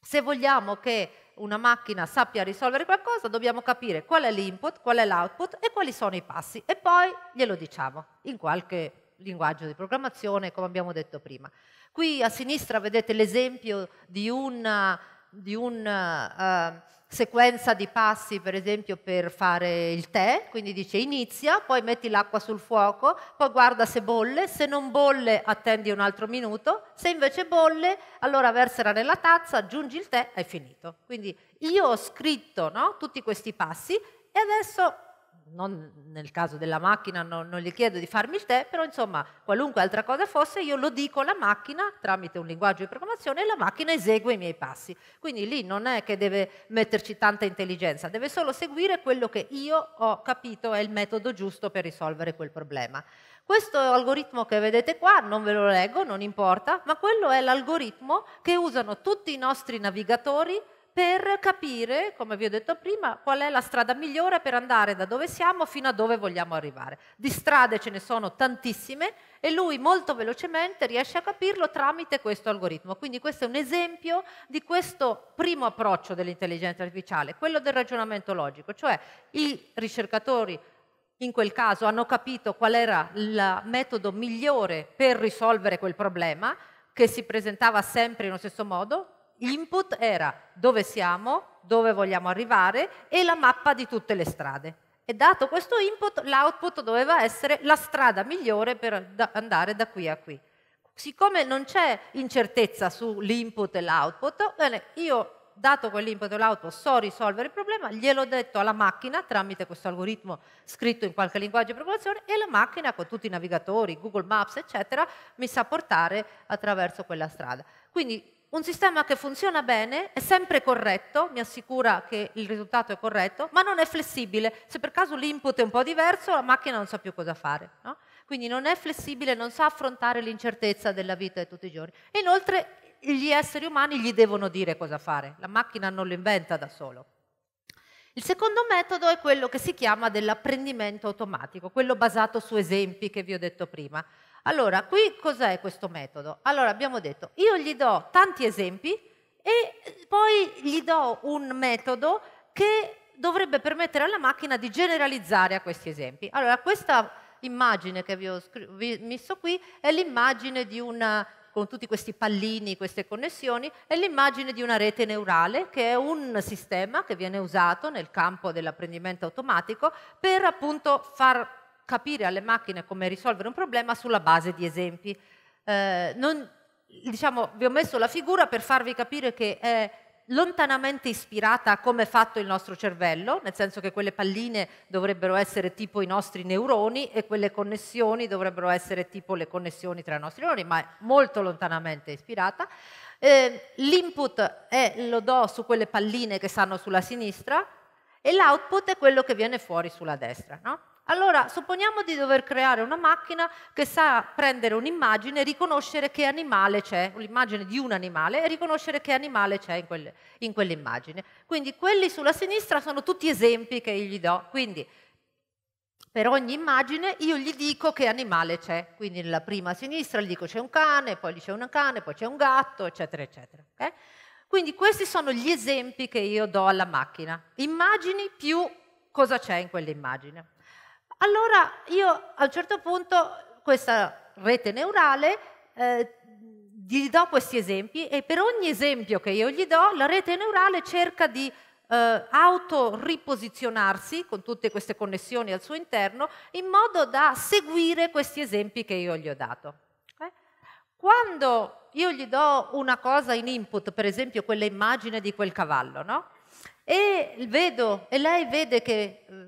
se vogliamo che una macchina sappia risolvere qualcosa, dobbiamo capire qual è l'input, qual è l'output e quali sono i passi. E poi glielo diciamo in qualche linguaggio di programmazione, come abbiamo detto prima. Qui a sinistra vedete l'esempio di una, di una uh, ehm, sequenza di passi, per esempio, per fare il tè, quindi dice inizia, poi metti l'acqua sul fuoco, poi guarda se bolle, se non bolle attendi un altro minuto, se invece bolle allora versala nella tazza, aggiungi il tè, è finito. Quindi io ho scritto no, tutti questi passi e adesso non nel caso della macchina non, non gli chiedo di farmi il tè, però insomma qualunque altra cosa fosse io lo dico alla macchina tramite un linguaggio di programmazione e la macchina esegue i miei passi. Quindi lì non è che deve metterci tanta intelligenza, deve solo seguire quello che io ho capito è il metodo giusto per risolvere quel problema. Questo algoritmo che vedete qua, non ve lo leggo, non importa, ma quello è l'algoritmo che usano tutti i nostri navigatori per capire, come vi ho detto prima, qual è la strada migliore per andare da dove siamo fino a dove vogliamo arrivare. Di strade ce ne sono tantissime e lui molto velocemente riesce a capirlo tramite questo algoritmo. Quindi questo è un esempio di questo primo approccio dell'intelligenza artificiale, quello del ragionamento logico, cioè i ricercatori in quel caso hanno capito qual era il metodo migliore per risolvere quel problema che si presentava sempre in lo stesso modo, input era dove siamo, dove vogliamo arrivare e la mappa di tutte le strade. E dato questo input, l'output doveva essere la strada migliore per andare da qui a qui. Siccome non c'è incertezza sull'input e l'output, bene, io dato quell'input e l'output so risolvere il problema, gliel'ho detto alla macchina tramite questo algoritmo scritto in qualche linguaggio di programmazione e la macchina con tutti i navigatori, Google Maps, eccetera, mi sa portare attraverso quella strada. Quindi un sistema che funziona bene, è sempre corretto, mi assicura che il risultato è corretto, ma non è flessibile. Se per caso l'input è un po' diverso, la macchina non sa più cosa fare. No? Quindi non è flessibile, non sa affrontare l'incertezza della vita di tutti i giorni. E inoltre gli esseri umani gli devono dire cosa fare, la macchina non lo inventa da solo. Il secondo metodo è quello che si chiama dell'apprendimento automatico, quello basato su esempi che vi ho detto prima. Allora, qui cos'è questo metodo? Allora, abbiamo detto, io gli do tanti esempi e poi gli do un metodo che dovrebbe permettere alla macchina di generalizzare a questi esempi. Allora, questa immagine che vi ho vi messo qui è l'immagine di una, con tutti questi pallini, queste connessioni, è l'immagine di una rete neurale che è un sistema che viene usato nel campo dell'apprendimento automatico per appunto far capire alle macchine come risolvere un problema sulla base di esempi. Eh, non, diciamo, vi ho messo la figura per farvi capire che è lontanamente ispirata a come è fatto il nostro cervello, nel senso che quelle palline dovrebbero essere tipo i nostri neuroni e quelle connessioni dovrebbero essere tipo le connessioni tra i nostri neuroni, ma è molto lontanamente ispirata. Eh, l'input è, lo do su quelle palline che stanno sulla sinistra e l'output è quello che viene fuori sulla destra. No? Allora, supponiamo di dover creare una macchina che sa prendere un'immagine e riconoscere che animale c'è, l'immagine di un animale, e riconoscere che animale c'è in, quel, in quell'immagine. Quindi quelli sulla sinistra sono tutti esempi che io gli do. Quindi per ogni immagine io gli dico che animale c'è. Quindi nella prima a sinistra gli dico c'è un cane, poi lì c'è un cane, poi c'è un gatto, eccetera, eccetera. Okay? Quindi questi sono gli esempi che io do alla macchina. Immagini più cosa c'è in quell'immagine. Allora io a un certo punto questa rete neurale eh, gli do questi esempi e per ogni esempio che io gli do la rete neurale cerca di eh, autoriposizionarsi con tutte queste connessioni al suo interno in modo da seguire questi esempi che io gli ho dato. Eh? Quando io gli do una cosa in input, per esempio quella immagine di quel cavallo, no? e vedo, e lei vede che eh,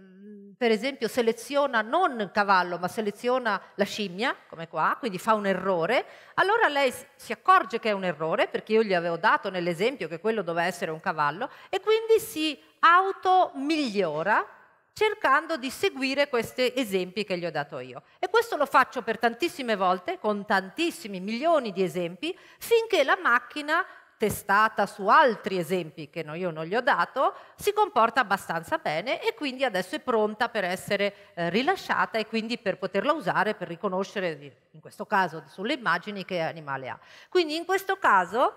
per esempio seleziona non il cavallo ma seleziona la scimmia, come qua, quindi fa un errore, allora lei si accorge che è un errore perché io gli avevo dato nell'esempio che quello doveva essere un cavallo e quindi si automigliora cercando di seguire questi esempi che gli ho dato io. E questo lo faccio per tantissime volte, con tantissimi milioni di esempi, finché la macchina testata su altri esempi che no, io non gli ho dato, si comporta abbastanza bene e quindi adesso è pronta per essere eh, rilasciata e quindi per poterla usare per riconoscere, in questo caso sulle immagini, che animale ha. Quindi in questo caso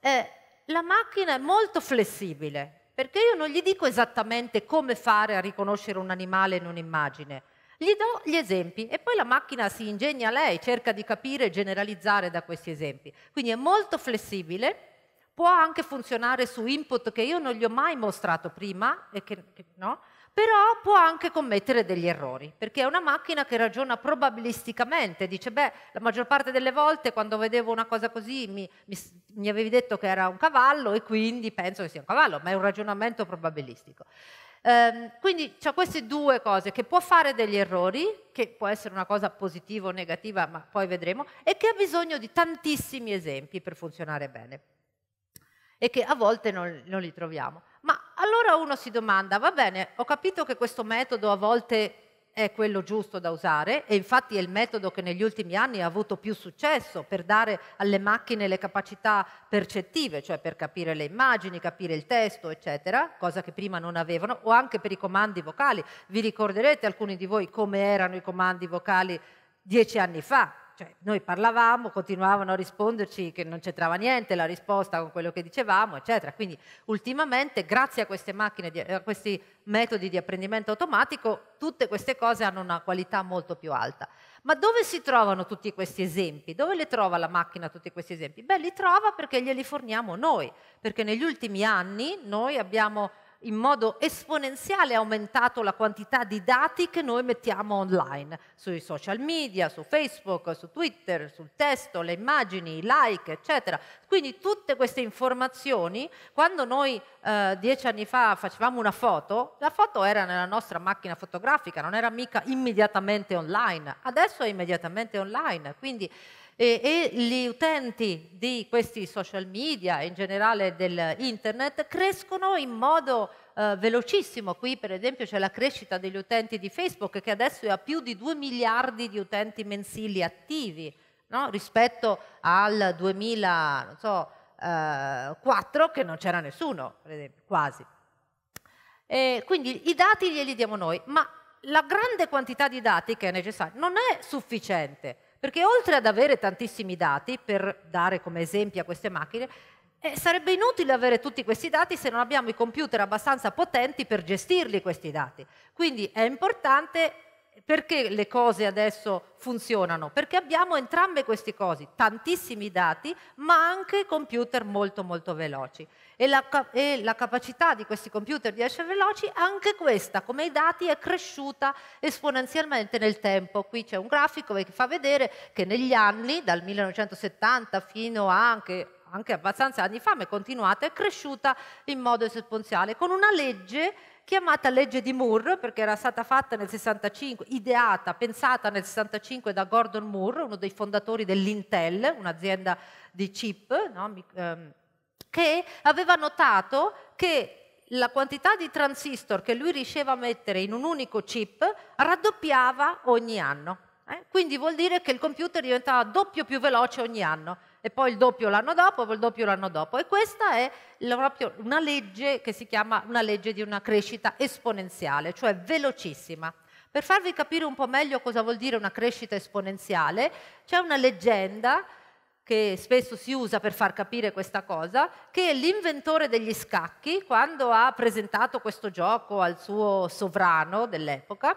eh, la macchina è molto flessibile, perché io non gli dico esattamente come fare a riconoscere un animale in un'immagine, gli do gli esempi e poi la macchina si ingegna lei, cerca di capire e generalizzare da questi esempi. Quindi è molto flessibile può anche funzionare su input che io non gli ho mai mostrato prima, che, che, no? però può anche commettere degli errori, perché è una macchina che ragiona probabilisticamente, dice, beh, la maggior parte delle volte quando vedevo una cosa così mi, mi, mi avevi detto che era un cavallo e quindi penso che sia un cavallo, ma è un ragionamento probabilistico. Ehm, quindi c'è queste due cose, che può fare degli errori, che può essere una cosa positiva o negativa, ma poi vedremo, e che ha bisogno di tantissimi esempi per funzionare bene e che a volte non, non li troviamo. Ma allora uno si domanda, va bene, ho capito che questo metodo a volte è quello giusto da usare e infatti è il metodo che negli ultimi anni ha avuto più successo per dare alle macchine le capacità percettive, cioè per capire le immagini, capire il testo, eccetera, cosa che prima non avevano, o anche per i comandi vocali. Vi ricorderete alcuni di voi come erano i comandi vocali dieci anni fa, cioè noi parlavamo, continuavano a risponderci che non c'entrava niente la risposta con quello che dicevamo, eccetera. Quindi ultimamente, grazie a queste macchine, a questi metodi di apprendimento automatico, tutte queste cose hanno una qualità molto più alta. Ma dove si trovano tutti questi esempi? Dove le trova la macchina tutti questi esempi? Beh, li trova perché glieli forniamo noi, perché negli ultimi anni noi abbiamo in modo esponenziale aumentato la quantità di dati che noi mettiamo online, sui social media, su Facebook, su Twitter, sul testo, le immagini, i like, eccetera. Quindi tutte queste informazioni, quando noi eh, dieci anni fa facevamo una foto, la foto era nella nostra macchina fotografica, non era mica immediatamente online, adesso è immediatamente online, quindi e, e, gli utenti di questi social media e in generale dell'internet crescono in modo eh, velocissimo. Qui per esempio c'è la crescita degli utenti di Facebook che adesso ha più di 2 miliardi di utenti mensili attivi no? rispetto al 2004 eh, che non c'era nessuno, per esempio, quasi. E quindi i dati glieli diamo noi, ma la grande quantità di dati che è necessaria non è sufficiente perché oltre ad avere tantissimi dati, per dare come esempio a queste macchine, eh, sarebbe inutile avere tutti questi dati se non abbiamo i computer abbastanza potenti per gestirli questi dati. Quindi è importante perché le cose adesso funzionano? Perché abbiamo entrambe queste cose, tantissimi dati, ma anche computer molto molto veloci. E la, e la capacità di questi computer di essere veloci, anche questa, come i dati, è cresciuta esponenzialmente nel tempo. Qui c'è un grafico che fa vedere che negli anni, dal 1970 fino a anche anche abbastanza anni fa, ma è continuata, è cresciuta in modo esponenziale, con una legge chiamata legge di Moore, perché era stata fatta nel 65, ideata, pensata nel 65 da Gordon Moore, uno dei fondatori dell'Intel, un'azienda di chip, no? Ehm, che aveva notato che la quantità di transistor che lui riusciva a mettere in un unico chip raddoppiava ogni anno. Eh? Quindi vuol dire che il computer diventava doppio più veloce ogni anno e poi il doppio l'anno dopo, e poi il doppio l'anno dopo. E questa è proprio una legge che si chiama una legge di una crescita esponenziale, cioè velocissima. Per farvi capire un po' meglio cosa vuol dire una crescita esponenziale, c'è una leggenda che spesso si usa per far capire questa cosa, che l'inventore degli scacchi, quando ha presentato questo gioco al suo sovrano dell'epoca,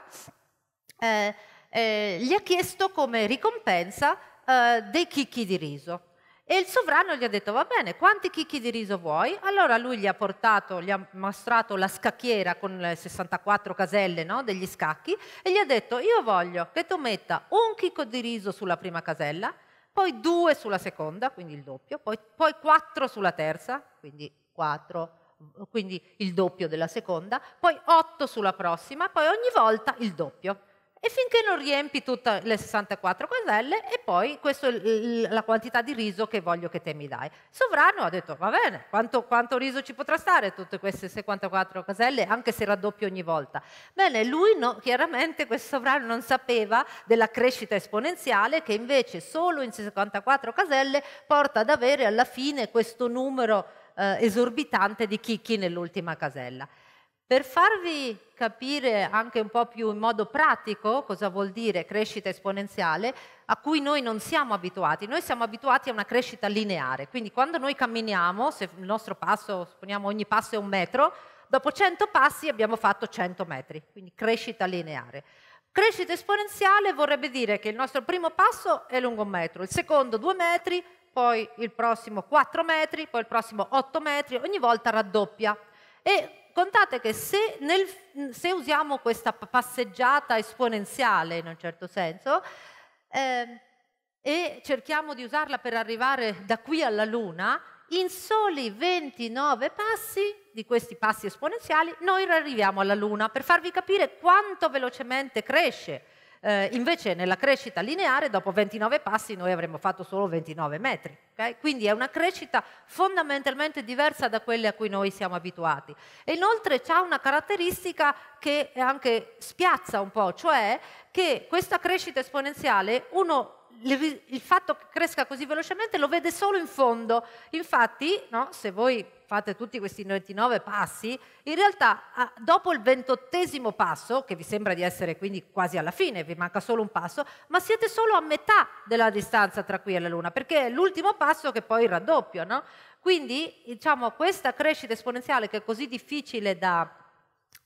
eh, eh, gli ha chiesto come ricompensa eh, dei chicchi di riso. E il sovrano gli ha detto, va bene, quanti chicchi di riso vuoi? Allora lui gli ha portato, gli ha mostrato la scacchiera con le 64 caselle no, degli scacchi e gli ha detto, io voglio che tu metta un chicco di riso sulla prima casella, poi due sulla seconda, quindi il doppio, poi, poi quattro sulla terza, quindi quattro, quindi il doppio della seconda, poi otto sulla prossima, poi ogni volta il doppio e finché non riempi tutte le 64 caselle e poi questa è la quantità di riso che voglio che te mi dai. Sovrano ha detto va bene, quanto, quanto riso ci potrà stare tutte queste 64 caselle anche se raddoppio ogni volta? Bene, lui no, chiaramente questo sovrano non sapeva della crescita esponenziale che invece solo in 64 caselle porta ad avere alla fine questo numero eh, esorbitante di chicchi nell'ultima casella. Per farvi capire anche un po' più in modo pratico cosa vuol dire crescita esponenziale, a cui noi non siamo abituati, noi siamo abituati a una crescita lineare, quindi quando noi camminiamo, se il nostro passo, supponiamo ogni passo è un metro, dopo 100 passi abbiamo fatto 100 metri, quindi crescita lineare. Crescita esponenziale vorrebbe dire che il nostro primo passo è lungo un metro, il secondo due metri, poi il prossimo quattro metri, poi il prossimo otto metri, ogni volta raddoppia. E contate che se, nel, se usiamo questa passeggiata esponenziale in un certo senso eh, e cerchiamo di usarla per arrivare da qui alla Luna, in soli 29 passi di questi passi esponenziali noi arriviamo alla Luna per farvi capire quanto velocemente cresce eh, invece nella crescita lineare dopo 29 passi noi avremmo fatto solo 29 metri. Okay? Quindi è una crescita fondamentalmente diversa da quelle a cui noi siamo abituati. E inoltre ha una caratteristica che anche spiazza un po', cioè che questa crescita esponenziale uno il fatto che cresca così velocemente lo vede solo in fondo. Infatti, no, se voi fate tutti questi 29 passi, in realtà dopo il ventottesimo passo, che vi sembra di essere quindi quasi alla fine, vi manca solo un passo, ma siete solo a metà della distanza tra qui e la Luna, perché è l'ultimo passo che poi raddoppio. No? Quindi diciamo, questa crescita esponenziale che è così difficile da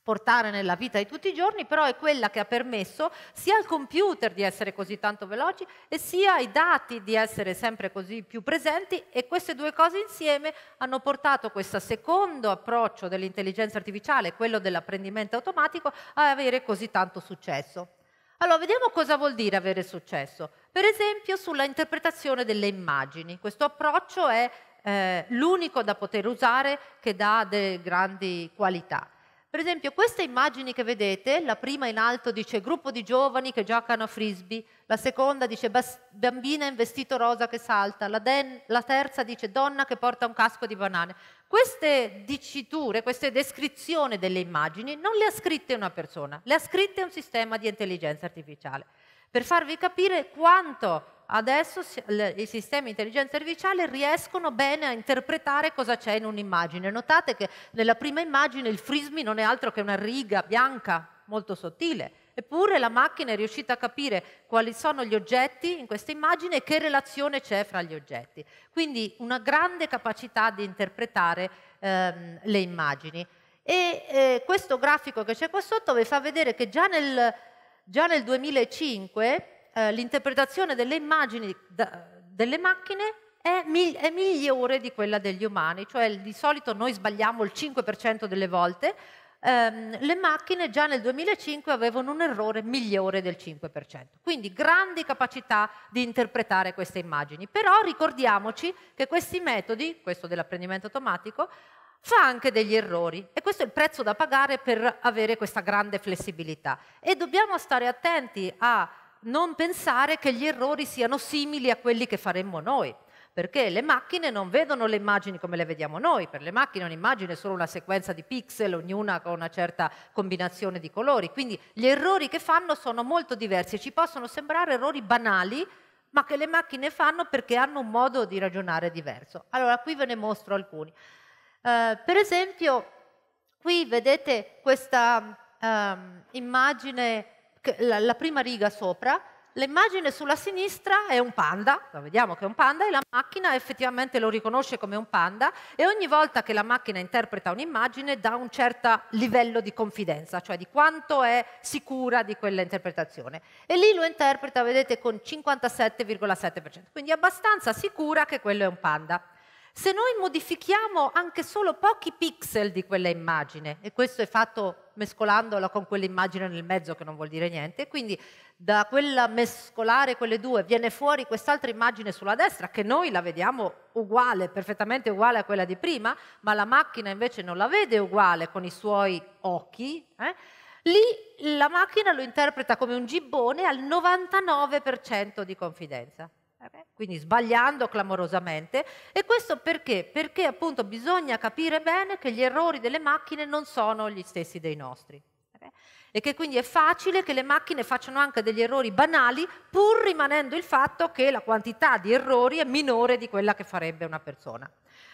portare nella vita di tutti i giorni, però è quella che ha permesso sia al computer di essere così tanto veloci e sia ai dati di essere sempre così più presenti e queste due cose insieme hanno portato questo secondo approccio dell'intelligenza artificiale, quello dell'apprendimento automatico, a avere così tanto successo. Allora, vediamo cosa vuol dire avere successo. Per esempio, sulla interpretazione delle immagini. Questo approccio è eh, l'unico da poter usare che dà delle grandi qualità. Per esempio queste immagini che vedete, la prima in alto dice gruppo di giovani che giocano a frisbee, la seconda dice bambina in vestito rosa che salta, la, la, terza dice donna che porta un casco di banane. Queste diciture, queste descrizioni delle immagini non le ha scritte una persona, le ha scritte un sistema di intelligenza artificiale. Per farvi capire quanto Adesso i sistemi di intelligenza artificiale riescono bene a interpretare cosa c'è in un'immagine. Notate che nella prima immagine il frisbee non è altro che una riga bianca molto sottile, eppure la macchina è riuscita a capire quali sono gli oggetti in questa immagine e che relazione c'è fra gli oggetti. Quindi una grande capacità di interpretare ehm, le immagini. E eh, questo grafico che c'è qua sotto vi fa vedere che già nel, già nel 2005 eh, l'interpretazione delle immagini da, delle macchine è, mi, è, migliore di quella degli umani, cioè di solito noi sbagliamo il 5% delle volte, ehm, le macchine già nel 2005 avevano un errore migliore del 5%, quindi grandi capacità di interpretare queste immagini, però ricordiamoci che questi metodi, questo dell'apprendimento automatico, fa anche degli errori e questo è il prezzo da pagare per avere questa grande flessibilità e dobbiamo stare attenti a non pensare che gli errori siano simili a quelli che faremmo noi, perché le macchine non vedono le immagini come le vediamo noi, per le macchine un'immagine è solo una sequenza di pixel, ognuna con una certa combinazione di colori, quindi gli errori che fanno sono molto diversi e ci possono sembrare errori banali, ma che le macchine fanno perché hanno un modo di ragionare diverso. Allora qui ve ne mostro alcuni. Uh, per esempio, qui vedete questa um, immagine la, la prima riga sopra, l'immagine sulla sinistra è un panda, lo vediamo che è un panda e la macchina effettivamente lo riconosce come un panda e ogni volta che la macchina interpreta un'immagine dà un certo livello di confidenza, cioè di quanto è sicura di quella interpretazione. E lì lo interpreta, vedete, con 57,7%, quindi abbastanza sicura che quello è un panda. Se noi modifichiamo anche solo pochi pixel di quella immagine, e questo è fatto mescolandola con quell'immagine nel mezzo che non vuol dire niente, quindi da quella mescolare quelle due viene fuori quest'altra immagine sulla destra che noi la vediamo uguale, perfettamente uguale a quella di prima, ma la macchina invece non la vede uguale con i suoi occhi, eh? lì la macchina lo interpreta come un gibbone al 99% di confidenza quindi sbagliando clamorosamente. E questo perché? Perché appunto bisogna capire bene che gli errori delle macchine non sono gli stessi dei nostri. E che quindi è facile che le macchine facciano anche degli errori banali, pur rimanendo il fatto che la quantità di errori è minore di quella che farebbe una persona.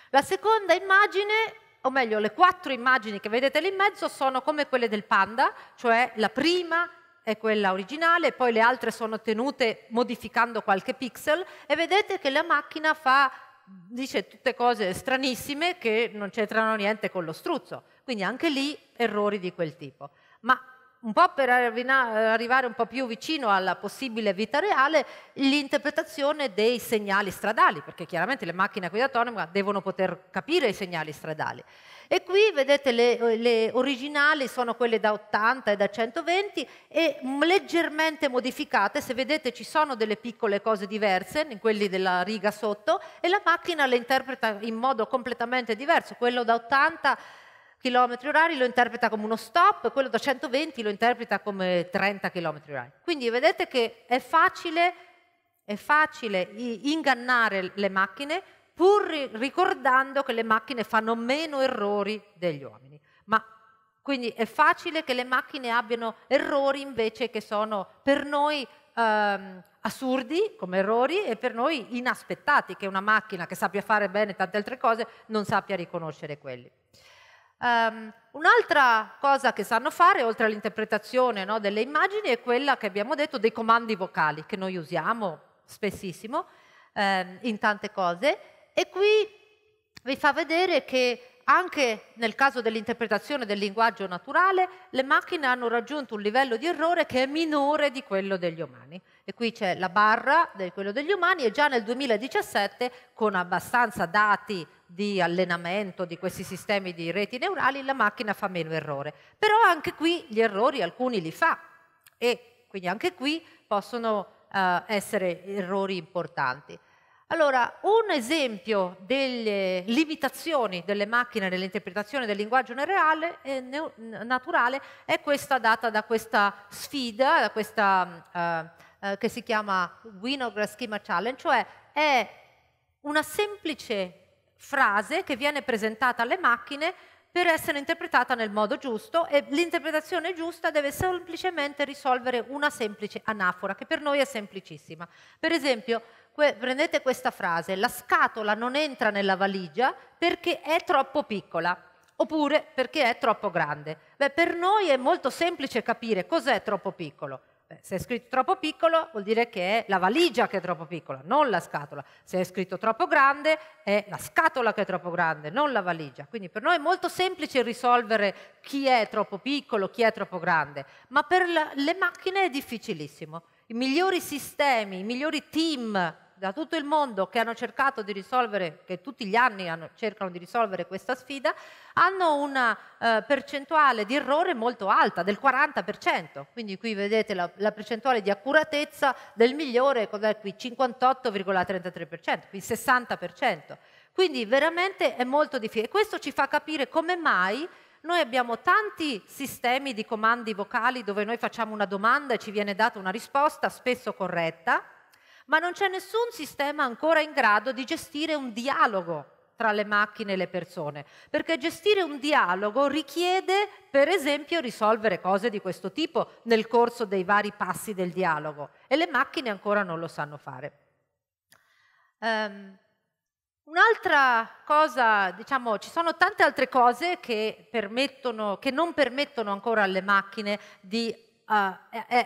La seconda immagine, o meglio, le quattro immagini che vedete lì in mezzo sono come quelle del panda, cioè la prima, è quella originale, poi le altre sono ottenute modificando qualche pixel e vedete che la macchina fa, dice tutte cose stranissime che non c'entrano niente con lo struzzo. Quindi anche lì errori di quel tipo. Ma un po' per arrivare un po' più vicino alla possibile vita reale, l'interpretazione dei segnali stradali, perché chiaramente le macchine a guida autonoma devono poter capire i segnali stradali. E qui vedete le, le originali sono quelle da 80 e da 120 e leggermente modificate, se vedete ci sono delle piccole cose diverse in quelli della riga sotto e la macchina le interpreta in modo completamente diverso, quello da 80 km orari lo interpreta come uno stop, quello da 120 lo interpreta come 30 km orari. Quindi vedete che è facile, è facile ingannare le macchine pur ricordando che le macchine fanno meno errori degli uomini. Ma quindi è facile che le macchine abbiano errori invece che sono per noi ehm, assurdi come errori e per noi inaspettati, che una macchina che sappia fare bene tante altre cose non sappia riconoscere quelli. Um, un'altra cosa che sanno fare, oltre all'interpretazione no, delle immagini, è quella che abbiamo detto dei comandi vocali, che noi usiamo spessissimo ehm, in tante cose, e qui vi fa vedere che anche nel caso dell'interpretazione del linguaggio naturale, le macchine hanno raggiunto un livello di errore che è minore di quello degli umani. E qui c'è la barra di quello degli umani e già nel 2017, con abbastanza dati di allenamento di questi sistemi di reti neurali, la macchina fa meno errore. Però anche qui gli errori alcuni li fa e quindi anche qui possono eh, essere errori importanti. Allora, un esempio delle limitazioni delle macchine nell'interpretazione del linguaggio reale, eh, naturale è questa data da questa sfida, da questa, mm, eh, eh, che si chiama Winograd Schema Challenge, cioè è una semplice frase che viene presentata alle macchine per essere interpretata nel modo giusto e l'interpretazione giusta deve semplicemente risolvere una semplice anafora che per noi è semplicissima. Per esempio, que prendete questa frase, la scatola non entra nella valigia perché è troppo piccola oppure perché è troppo grande. Beh, per noi è molto semplice capire cos'è troppo piccolo. Beh, se è scritto troppo piccolo vuol dire che è la valigia che è troppo piccola, non la scatola. Se è scritto troppo grande è la scatola che è troppo grande, non la valigia. Quindi per noi è molto semplice risolvere chi è troppo piccolo, chi è troppo grande, ma per le macchine è difficilissimo. I migliori sistemi, i migliori team da tutto il mondo che hanno cercato di risolvere, che tutti gli anni hanno, cercano di risolvere questa sfida, hanno una eh, percentuale di errore molto alta, del 40%. Quindi qui vedete la, la percentuale di accuratezza del migliore, cos'è qui? 58,33%, qui 60%. Quindi veramente è molto difficile. E questo ci fa capire come mai noi abbiamo tanti sistemi di comandi vocali dove noi facciamo una domanda e ci viene data una risposta spesso corretta ma non c'è nessun sistema ancora in grado di gestire un dialogo tra le macchine e le persone, perché gestire un dialogo richiede, per esempio, risolvere cose di questo tipo nel corso dei vari passi del dialogo e le macchine ancora non lo sanno fare. Um, Un'altra cosa, diciamo, ci sono tante altre cose che, che non permettono ancora alle macchine di a,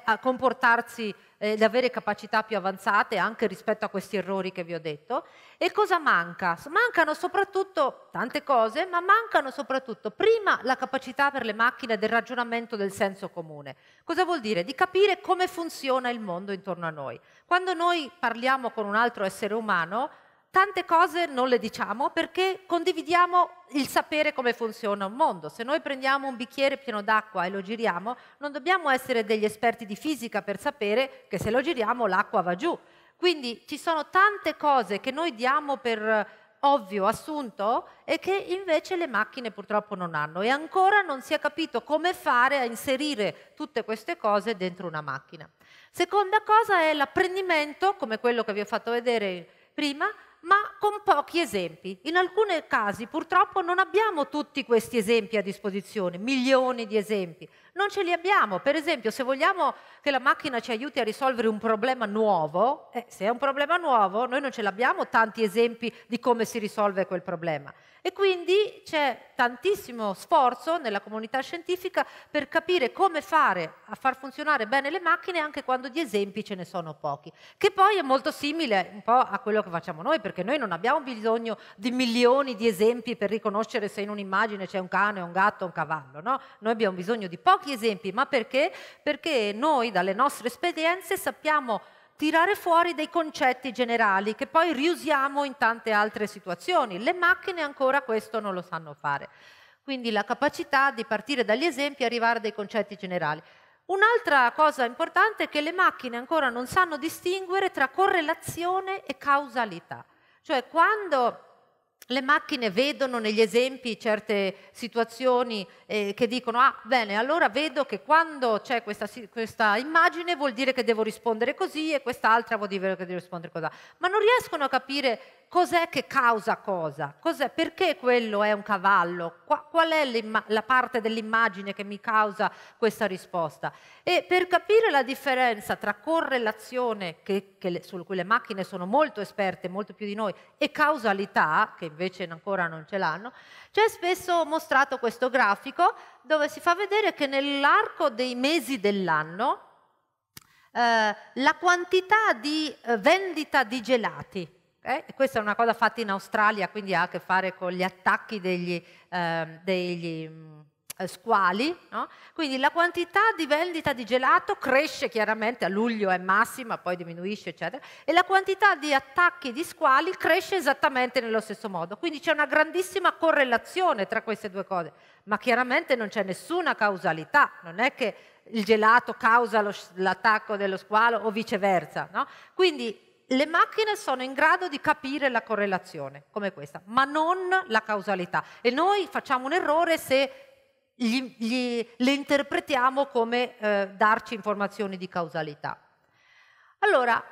a comportarsi ed eh, avere capacità più avanzate anche rispetto a questi errori che vi ho detto. E cosa manca? Mancano soprattutto tante cose, ma mancano soprattutto prima la capacità per le macchine del ragionamento del senso comune. Cosa vuol dire? Di capire come funziona il mondo intorno a noi. Quando noi parliamo con un altro essere umano, tante cose non le diciamo perché condividiamo il sapere come funziona un mondo. Se noi prendiamo un bicchiere pieno d'acqua e lo giriamo, non dobbiamo essere degli esperti di fisica per sapere che se lo giriamo l'acqua va giù. Quindi ci sono tante cose che noi diamo per eh, ovvio, assunto, e che invece le macchine purtroppo non hanno e ancora non si è capito come fare a inserire tutte queste cose dentro una macchina. Seconda cosa è l'apprendimento, come quello che vi ho fatto vedere prima, ma con pochi esempi. In alcuni casi purtroppo non abbiamo tutti questi esempi a disposizione, milioni di esempi, non ce li abbiamo. Per esempio, se vogliamo che la macchina ci aiuti a risolvere un problema nuovo, eh, se è un problema nuovo, noi non ce l'abbiamo tanti esempi di come si risolve quel problema. E quindi c'è tantissimo sforzo nella comunità scientifica per capire come fare a far funzionare bene le macchine anche quando di esempi ce ne sono pochi, che poi è molto simile un po' a quello che facciamo noi, perché noi non abbiamo bisogno di milioni di esempi per riconoscere se in un'immagine c'è un cane, un gatto, un cavallo, no? Noi abbiamo bisogno di pochi esempi, ma perché? Perché noi dalle nostre esperienze sappiamo tirare fuori dei concetti generali che poi riusiamo in tante altre situazioni. Le macchine ancora questo non lo sanno fare. Quindi la capacità di partire dagli esempi e arrivare a dei concetti generali. Un'altra cosa importante è che le macchine ancora non sanno distinguere tra correlazione e causalità. Cioè quando le macchine vedono negli esempi certe situazioni eh, che dicono, ah bene, allora vedo che quando c'è questa, questa, immagine vuol dire che devo rispondere così e quest'altra vuol dire che devo rispondere così. Ma non riescono a capire cos'è che causa cosa, cos'è, perché quello è un cavallo, Qua, qual è la parte dell'immagine che mi causa questa risposta. E per capire la differenza tra correlazione, che, che, su cui le macchine sono molto esperte, molto più di noi, e causalità, che invece ancora non ce l'hanno, c'è spesso mostrato questo grafico dove si fa vedere che nell'arco dei mesi dell'anno eh, la quantità di eh, vendita di gelati eh, questa è una cosa fatta in Australia, quindi ha a che fare con gli attacchi degli, eh, degli eh, squali. No? Quindi la quantità di vendita di gelato cresce chiaramente, a luglio è massima, poi diminuisce, eccetera, e la quantità di attacchi di squali cresce esattamente nello stesso modo. Quindi c'è una grandissima correlazione tra queste due cose, ma chiaramente non c'è nessuna causalità, non è che il gelato causa lo, l'attacco dello squalo o viceversa. No? Quindi le macchine sono in grado di capire la correlazione, come questa, ma non la causalità. E noi facciamo un errore se gli, gli, le interpretiamo come eh, darci informazioni di causalità. Allora,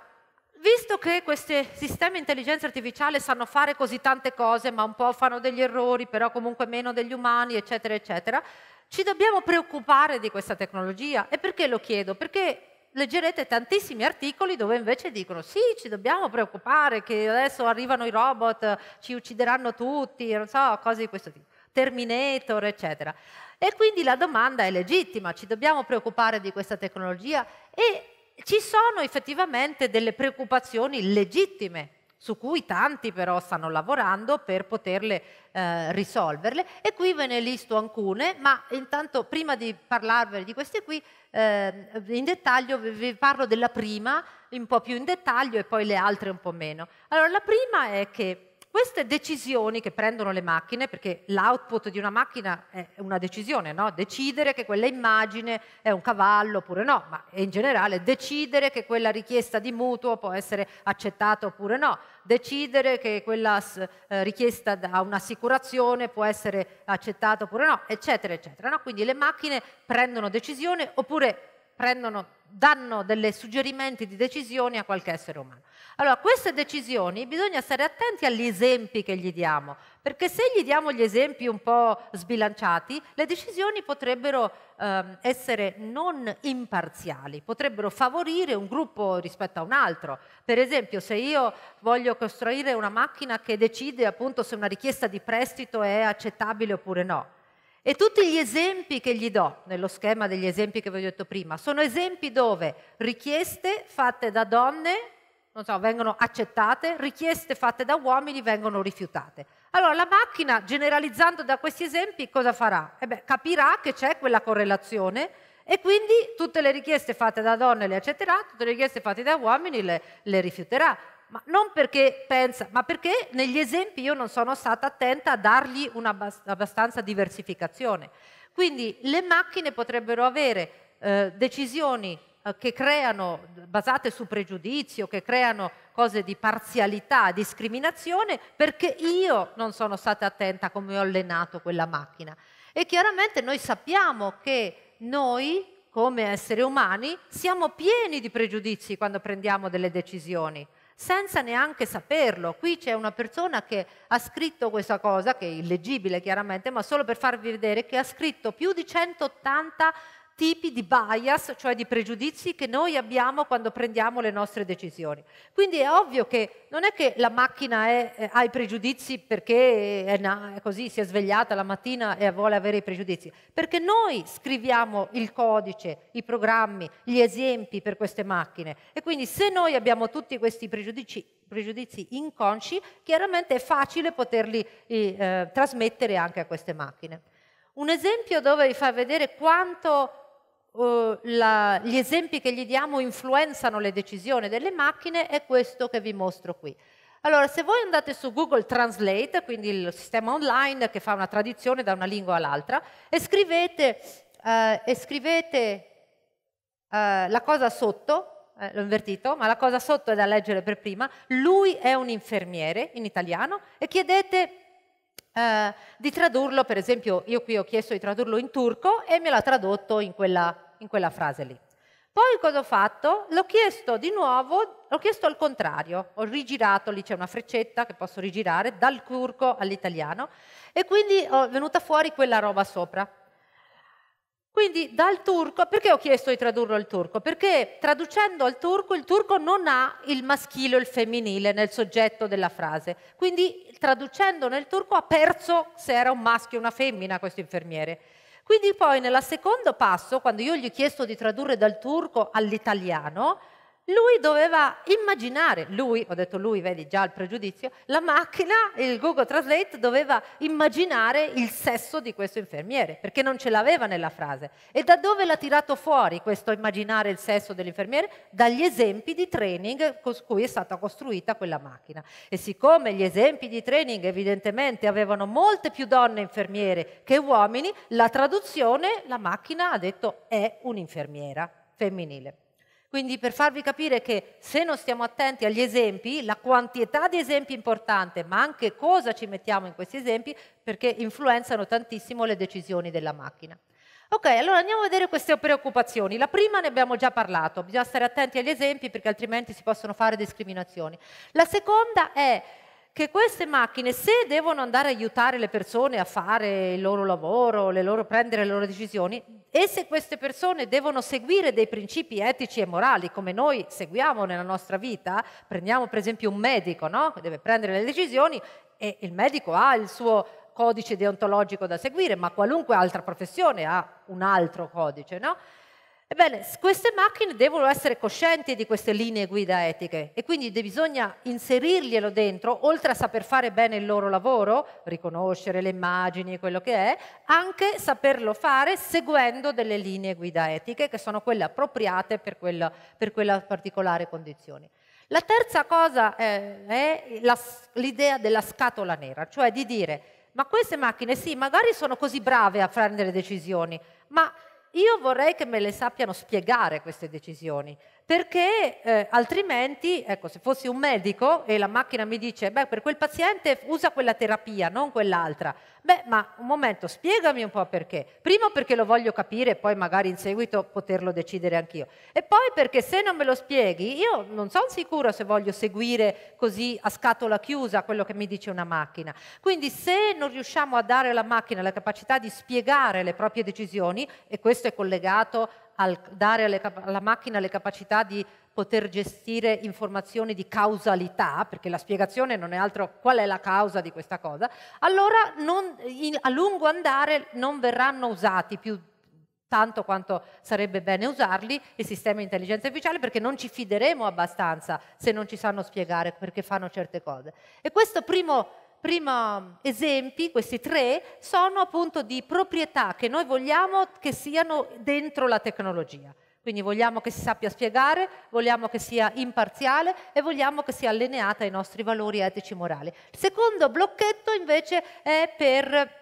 visto che questi sistemi di intelligenza artificiale sanno fare così tante cose, ma un po' fanno degli errori, però comunque meno degli umani, eccetera, eccetera, ci dobbiamo preoccupare di questa tecnologia. E perché lo chiedo? Perché leggerete tantissimi articoli dove invece dicono sì, ci dobbiamo preoccupare che adesso arrivano i robot, ci uccideranno tutti, non so, cose di questo tipo, Terminator, eccetera. E quindi la domanda è legittima, ci dobbiamo preoccupare di questa tecnologia e ci sono effettivamente delle preoccupazioni legittime su cui tanti però stanno lavorando per poterle eh, risolverle e qui ve ne listo alcune, ma intanto prima di parlarvi di queste qui eh, in dettaglio vi parlo della prima un po' più in dettaglio e poi le altre un po' meno. Allora la prima è che queste decisioni che prendono le macchine, perché l'output di una macchina è una decisione, no? decidere che quella immagine è un cavallo oppure no, ma in generale decidere che quella richiesta di mutuo può essere accettata oppure no, decidere che quella eh, richiesta da un'assicurazione può essere accettata oppure no, eccetera, eccetera. No? Quindi le macchine prendono decisioni oppure prendono, danno dei suggerimenti di decisioni a qualche essere umano. Allora, queste decisioni bisogna stare attenti agli esempi che gli diamo, perché se gli diamo gli esempi un po' sbilanciati, le decisioni potrebbero ehm, essere non imparziali, potrebbero favorire un gruppo rispetto a un altro. Per esempio, se io voglio costruire una macchina che decide appunto se una richiesta di prestito è accettabile oppure no, e tutti gli esempi che gli do, nello schema degli esempi che vi ho detto prima, sono esempi dove richieste fatte da donne non so, vengono accettate, richieste fatte da uomini vengono rifiutate. Allora la macchina, generalizzando da questi esempi, cosa farà? Eh beh, capirà che c'è quella correlazione e quindi tutte le richieste fatte da donne le accetterà, tutte le richieste fatte da uomini le, le rifiuterà. Ma non perché pensa, ma perché negli esempi io non sono stata attenta a dargli una abbastanza diversificazione. Quindi le macchine potrebbero avere eh, decisioni eh, che creano, basate su pregiudizio, che creano cose di parzialità, discriminazione, perché io non sono stata attenta a come ho allenato quella macchina. E chiaramente noi sappiamo che noi, come esseri umani, siamo pieni di pregiudizi quando prendiamo delle decisioni senza neanche saperlo. Qui c'è una persona che ha scritto questa cosa, che è illegibile chiaramente, ma solo per farvi vedere che ha scritto più di 180 tipi di bias, cioè di pregiudizi che noi abbiamo quando prendiamo le nostre decisioni. Quindi è ovvio che non è che la macchina è, è, eh, ha i pregiudizi perché è, è così, si è svegliata la mattina e vuole avere i pregiudizi, perché noi scriviamo il codice, i programmi, gli esempi per queste macchine e quindi se noi abbiamo tutti questi pregiudizi, pregiudizi inconsci, chiaramente è facile poterli eh, trasmettere anche a queste macchine. Un esempio dove vi fa vedere quanto eh, la, gli esempi che gli diamo influenzano le decisioni delle macchine è questo che vi mostro qui. Allora, se voi andate su Google Translate, quindi il sistema online che fa una tradizione da una lingua all'altra, e scrivete, eh, e scrivete eh, la cosa sotto, eh, l'ho invertito, ma la cosa sotto è da leggere per prima, lui è un infermiere in italiano, e chiedete eh, di tradurlo, per esempio io qui ho chiesto di tradurlo in turco e me l'ha tradotto in quella, in quella frase lì. Poi cosa ho fatto? L'ho chiesto di nuovo, l'ho chiesto al contrario, ho rigirato, lì c'è una freccetta che posso rigirare dal turco all'italiano e quindi è venuta fuori quella roba sopra. Quindi dal turco, perché ho chiesto di tradurlo al turco? Perché traducendo al turco, il turco non ha il maschile o il femminile nel soggetto della frase. Quindi traducendo nel turco ha perso se era un maschio o una femmina questo infermiere. Quindi poi nel secondo passo, quando io gli ho chiesto di tradurre dal turco all'italiano, lui doveva immaginare, lui, ho detto lui, vedi già il pregiudizio, la macchina, il Google Translate doveva immaginare il sesso di questo infermiere, perché non ce l'aveva nella frase. E da dove l'ha tirato fuori questo immaginare il sesso dell'infermiere? Dagli esempi di training con cui è stata costruita quella macchina. E siccome gli esempi di training evidentemente avevano molte più donne infermiere che uomini, la traduzione, la macchina ha detto è un'infermiera femminile. Quindi per farvi capire che se non stiamo attenti agli esempi, la quantità di esempi è importante, ma anche cosa ci mettiamo in questi esempi, perché influenzano tantissimo le decisioni della macchina. Ok, allora andiamo a vedere queste preoccupazioni. La prima ne abbiamo già parlato, bisogna stare attenti agli esempi perché altrimenti si possono fare discriminazioni. La seconda è che queste macchine, se devono andare a aiutare le persone a fare il loro lavoro, le loro, prendere le loro decisioni, e se queste persone devono seguire dei principi etici e morali come noi seguiamo nella nostra vita, prendiamo per esempio un medico, no? deve prendere le decisioni e il medico ha il suo codice deontologico da seguire, ma qualunque altra professione ha un altro codice, no? Ebbene, queste macchine devono essere coscienti di queste linee guida etiche e quindi bisogna inserirglielo dentro, oltre a saper fare bene il loro lavoro, riconoscere le immagini e quello che è, anche saperlo fare seguendo delle linee guida etiche che sono quelle appropriate per quella, per quella particolare condizione. La terza cosa eh, è, è l'idea della scatola nera, cioè di dire, ma queste macchine sì, magari sono così brave a prendere decisioni, ma io vorrei che me le sappiano spiegare queste decisioni, perché eh, altrimenti, ecco, se fossi un medico e la macchina mi dice, beh, per quel paziente usa quella terapia, non quell'altra, beh, ma un momento, spiegami un po' perché. Primo perché lo voglio capire e poi magari in seguito poterlo decidere anch'io. E poi perché se non me lo spieghi, io non sono sicura se voglio seguire così a scatola chiusa quello che mi dice una macchina. Quindi se non riusciamo a dare alla macchina la capacità di spiegare le proprie decisioni, e questo è collegato al dare alle, alla macchina le capacità di poter gestire informazioni di causalità, perché la spiegazione non è altro qual è la causa di questa cosa, allora non, in, a lungo andare non verranno usati più tanto quanto sarebbe bene usarli, i sistemi di intelligenza artificiale, perché non ci fideremo abbastanza se non ci sanno spiegare perché fanno certe cose. E questo primo primo esempi, questi tre, sono appunto di proprietà che noi vogliamo che siano dentro la tecnologia. Quindi vogliamo che si sappia spiegare, vogliamo che sia imparziale e vogliamo che sia allineata ai nostri valori etici e morali. Il secondo blocchetto invece è per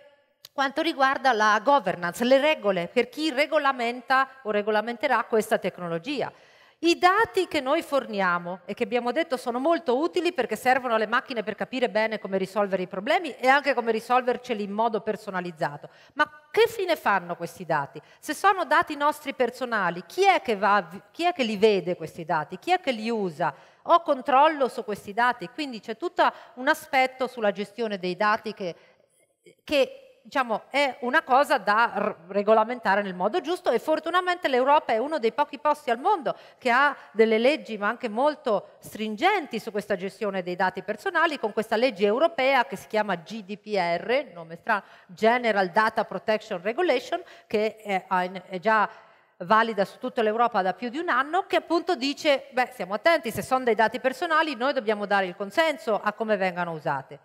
quanto riguarda la governance, le regole, per chi regolamenta o regolamenterà questa tecnologia. I dati che noi forniamo e che abbiamo detto sono molto utili perché servono alle macchine per capire bene come risolvere i problemi e anche come risolverceli in modo personalizzato. Ma che fine fanno questi dati? Se sono dati nostri personali, chi è che, va, chi è che li vede questi dati? Chi è che li usa? Ho controllo su questi dati? Quindi c'è tutto un aspetto sulla gestione dei dati che, che diciamo, è una cosa da regolamentare nel modo giusto e fortunatamente l'Europa è uno dei pochi posti al mondo che ha delle leggi ma anche molto stringenti su questa gestione dei dati personali con questa legge europea che si chiama GDPR, nome strano, General Data Protection Regulation, che è, è già valida su tutta l'Europa da più di un anno, che appunto dice, beh, siamo attenti, se sono dei dati personali noi dobbiamo dare il consenso a come vengano usati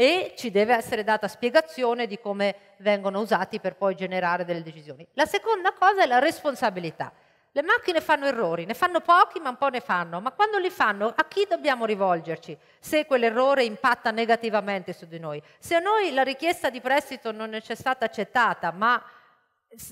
e ci deve essere data spiegazione di come vengono usati per poi generare delle decisioni. La seconda cosa è la responsabilità. Le macchine fanno errori, ne fanno pochi ma un po' ne fanno, ma quando li fanno a chi dobbiamo rivolgerci se quell'errore impatta negativamente su di noi? Se a noi la richiesta di prestito non ci è stata accettata ma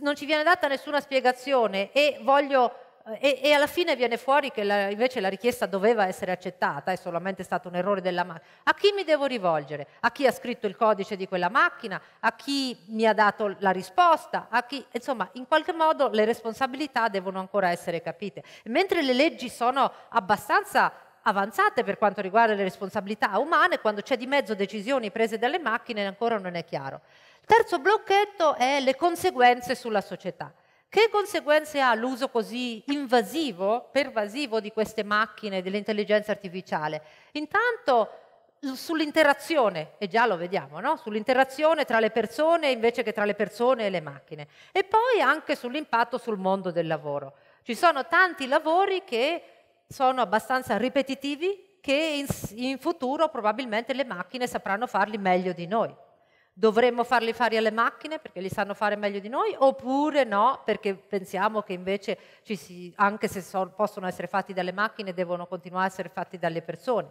non ci viene data nessuna spiegazione e voglio e, e, alla fine viene fuori che la, invece la richiesta doveva essere accettata, è solamente stato un errore della macchina. A chi mi devo rivolgere? A chi ha scritto il codice di quella macchina? A chi mi ha dato la risposta? Chi, insomma, in qualche modo le responsabilità devono ancora essere capite. Mentre le leggi sono abbastanza avanzate per quanto riguarda le responsabilità umane, quando c'è di mezzo decisioni prese dalle macchine ancora non è chiaro. terzo blocchetto è le conseguenze sulla società. Che conseguenze ha l'uso così invasivo, pervasivo di queste macchine, dell'intelligenza artificiale? Intanto sull'interazione, e già lo vediamo, no? sull'interazione tra le persone invece che tra le persone e le macchine, e poi anche sull'impatto sul mondo del lavoro. Ci sono tanti lavori che sono abbastanza ripetitivi che in, in futuro probabilmente le macchine sapranno farli meglio di noi dovremmo farli fare alle macchine perché li sanno fare meglio di noi, oppure no, perché pensiamo che invece, si, anche se so, possono essere fatti dalle macchine, devono continuare a essere fatti dalle persone.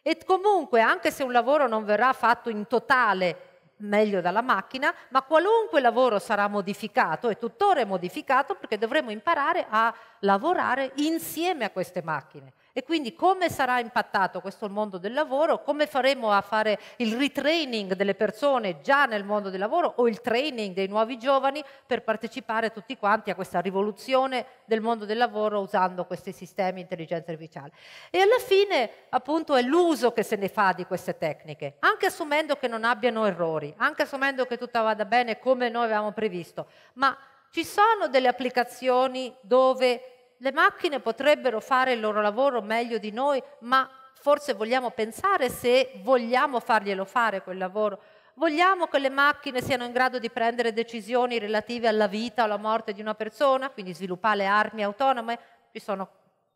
E comunque, anche se un lavoro non verrà fatto in totale meglio dalla macchina, ma qualunque lavoro sarà modificato, e tuttora è modificato, perché dovremo imparare a lavorare insieme a queste macchine. E quindi come sarà impattato questo mondo del lavoro? Come faremo a fare il retraining delle persone già nel mondo del lavoro o il training dei nuovi giovani per partecipare tutti quanti a questa rivoluzione del mondo del lavoro usando questi sistemi di intelligenza artificiale? E alla fine appunto è l'uso che se ne fa di queste tecniche, anche assumendo che non abbiano errori, anche assumendo che tutto vada bene come noi avevamo previsto, ma ci sono delle applicazioni dove le macchine potrebbero fare il loro lavoro meglio di noi, ma forse vogliamo pensare se vogliamo farglielo fare quel lavoro. Vogliamo che le macchine siano in grado di prendere decisioni relative alla vita o alla morte di una persona, quindi sviluppare armi autonome. Ci sono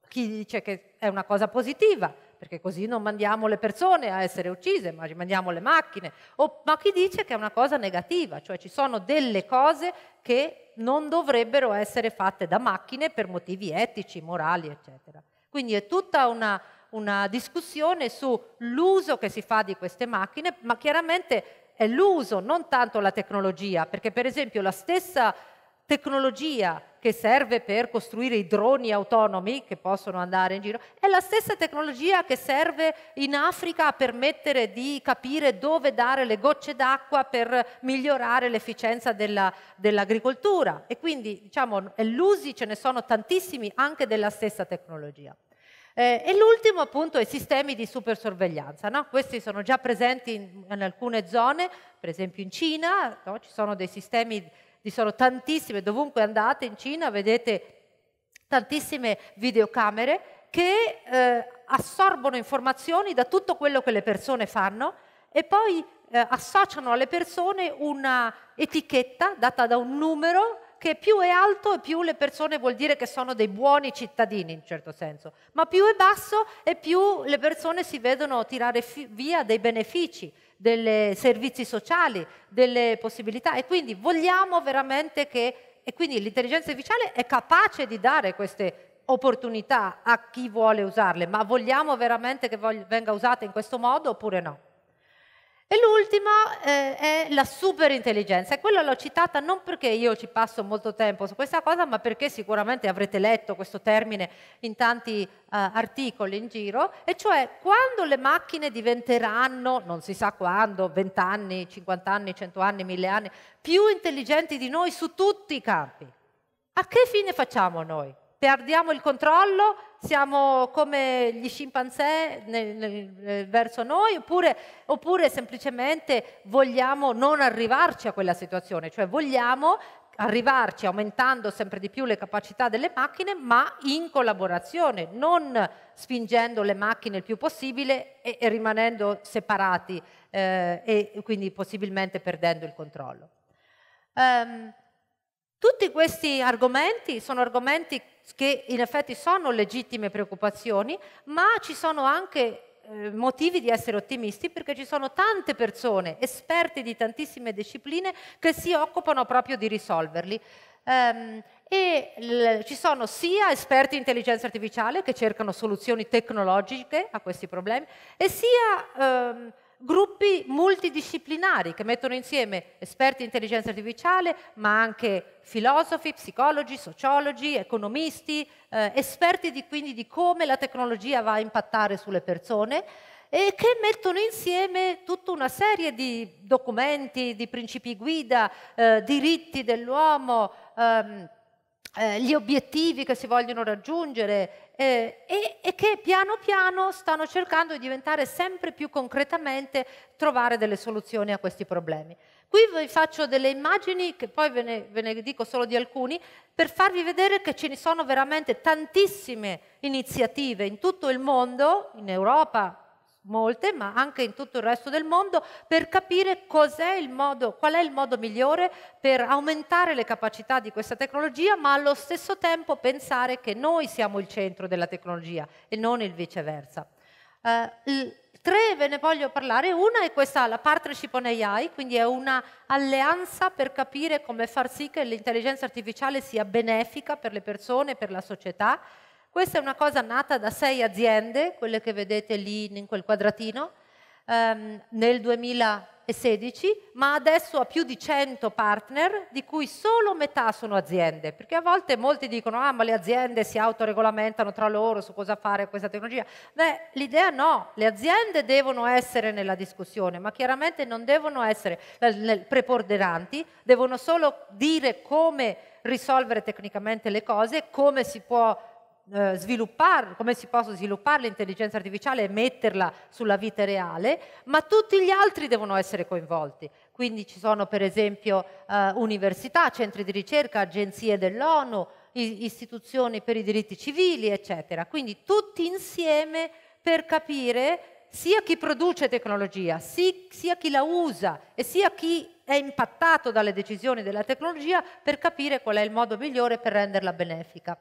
chi dice che è una cosa positiva, perché così non mandiamo le persone a essere uccise, ma mandiamo le macchine. O, ma chi dice che è una cosa negativa, cioè ci sono delle cose che non dovrebbero essere fatte da macchine per motivi etici, morali, eccetera. Quindi è tutta una, una discussione sull'uso che si fa di queste macchine, ma chiaramente è l'uso, non tanto la tecnologia, perché per esempio la stessa tecnologia che serve per costruire i droni autonomi che possono andare in giro, è la stessa tecnologia che serve in Africa a permettere di capire dove dare le gocce d'acqua per migliorare l'efficienza della, dell'agricoltura. E quindi, diciamo, l'usi ce ne sono tantissimi anche della stessa tecnologia. Eh, e l'ultimo appunto è i sistemi di supersorveglianza, no? questi sono già presenti in, in, alcune zone, per esempio in Cina no? ci sono dei sistemi vi sono tantissime, dovunque andate in Cina vedete tantissime videocamere che eh, assorbono informazioni da tutto quello che le persone fanno e poi eh, associano alle persone una etichetta data da un numero che più è alto e più le persone vuol dire che sono dei buoni cittadini in certo senso, ma più è basso e più le persone si vedono tirare via dei benefici dei servizi sociali, delle possibilità e quindi vogliamo veramente che, e quindi l'intelligenza artificiale è capace di dare queste opportunità a chi vuole usarle, ma vogliamo veramente che venga usata in questo modo oppure no? E l'ultima eh, è la superintelligenza, e quella l'ho citata non perché io ci passo molto tempo su questa cosa, ma perché sicuramente avrete letto questo termine in tanti eh, articoli in giro, e cioè quando le macchine diventeranno, non si sa quando, 20 anni, 50 anni, 100 anni, 1000 anni, più intelligenti di noi su tutti i campi, a che fine facciamo noi? perdiamo il controllo, siamo come gli scimpanzé nel, nel, eh, verso noi, oppure, oppure semplicemente vogliamo non arrivarci a quella situazione, cioè vogliamo arrivarci aumentando sempre di più le capacità delle macchine, ma in collaborazione, non spingendo le macchine il più possibile e, e rimanendo separati eh, e quindi possibilmente perdendo il controllo. Um, tutti questi argomenti sono argomenti che in effetti sono legittime preoccupazioni, ma ci sono anche eh, motivi di essere ottimisti perché ci sono tante persone, esperte di tantissime discipline, che si occupano proprio di risolverli. Um, e ci sono sia esperti di intelligenza artificiale che cercano soluzioni tecnologiche a questi problemi, e sia um, gruppi multidisciplinari che mettono insieme esperti di intelligenza artificiale, ma anche filosofi, psicologi, sociologi, economisti, eh, esperti di, quindi di come la tecnologia va a impattare sulle persone e che mettono insieme tutta una serie di documenti, di principi guida, eh, diritti dell'uomo. Ehm, eh, gli obiettivi che si vogliono raggiungere, eh, e, e, che piano piano stanno cercando di diventare sempre più concretamente trovare delle soluzioni a questi problemi. Qui vi faccio delle immagini, che poi ve ne, ve ne dico solo di alcuni, per farvi vedere che ce ne sono veramente tantissime iniziative in tutto il mondo, in Europa, molte, ma anche in tutto il resto del mondo, per capire modo, qual è il modo migliore per aumentare le capacità di questa tecnologia, ma allo stesso tempo pensare che noi siamo il centro della tecnologia e non il viceversa. Uh, tre ve ne voglio parlare, una è questa, la partnership on AI, quindi è un'alleanza per capire come far sì che l'intelligenza artificiale sia benefica per le persone, per la società, questa è una cosa nata da sei aziende, quelle che vedete lì in quel quadratino, ehm, nel 2016, ma adesso ha più di 100 partner, di cui solo metà sono aziende, perché a volte molti dicono ah ma le aziende si autoregolamentano tra loro su cosa fare questa tecnologia. Beh, l'idea no, le aziende devono essere nella discussione, ma chiaramente non devono essere eh, preponderanti, devono solo dire come risolvere tecnicamente le cose, come si può eh, sviluppare, come si possa sviluppare l'intelligenza artificiale e metterla sulla vita reale, ma tutti gli altri devono essere coinvolti. Quindi ci sono per esempio eh, università, centri di ricerca, agenzie dell'ONU, istituzioni per i diritti civili, eccetera. Quindi tutti insieme per capire sia chi produce tecnologia, sia chi la usa e sia chi è impattato dalle decisioni della tecnologia per capire qual è il modo migliore per renderla benefica.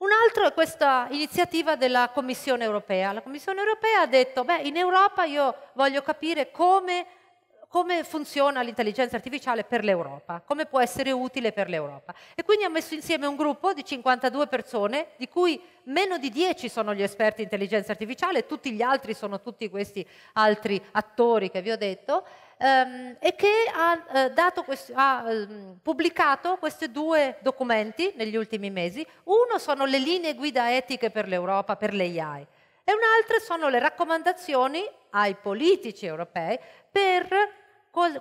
Un altro è questa iniziativa della Commissione europea. La Commissione europea ha detto, beh, in Europa io voglio capire come, come funziona l'intelligenza artificiale per l'Europa, come può essere utile per l'Europa. E quindi ha messo insieme un gruppo di 52 persone, di cui meno di 10 sono gli esperti di intelligenza artificiale, tutti gli altri sono tutti questi altri attori che vi ho detto, ehm, e che ha, eh, questo, ha ehm, pubblicato questi due documenti negli ultimi mesi. Uno sono le linee guida etiche per l'Europa, per l'AI, e un altro sono le raccomandazioni ai politici europei per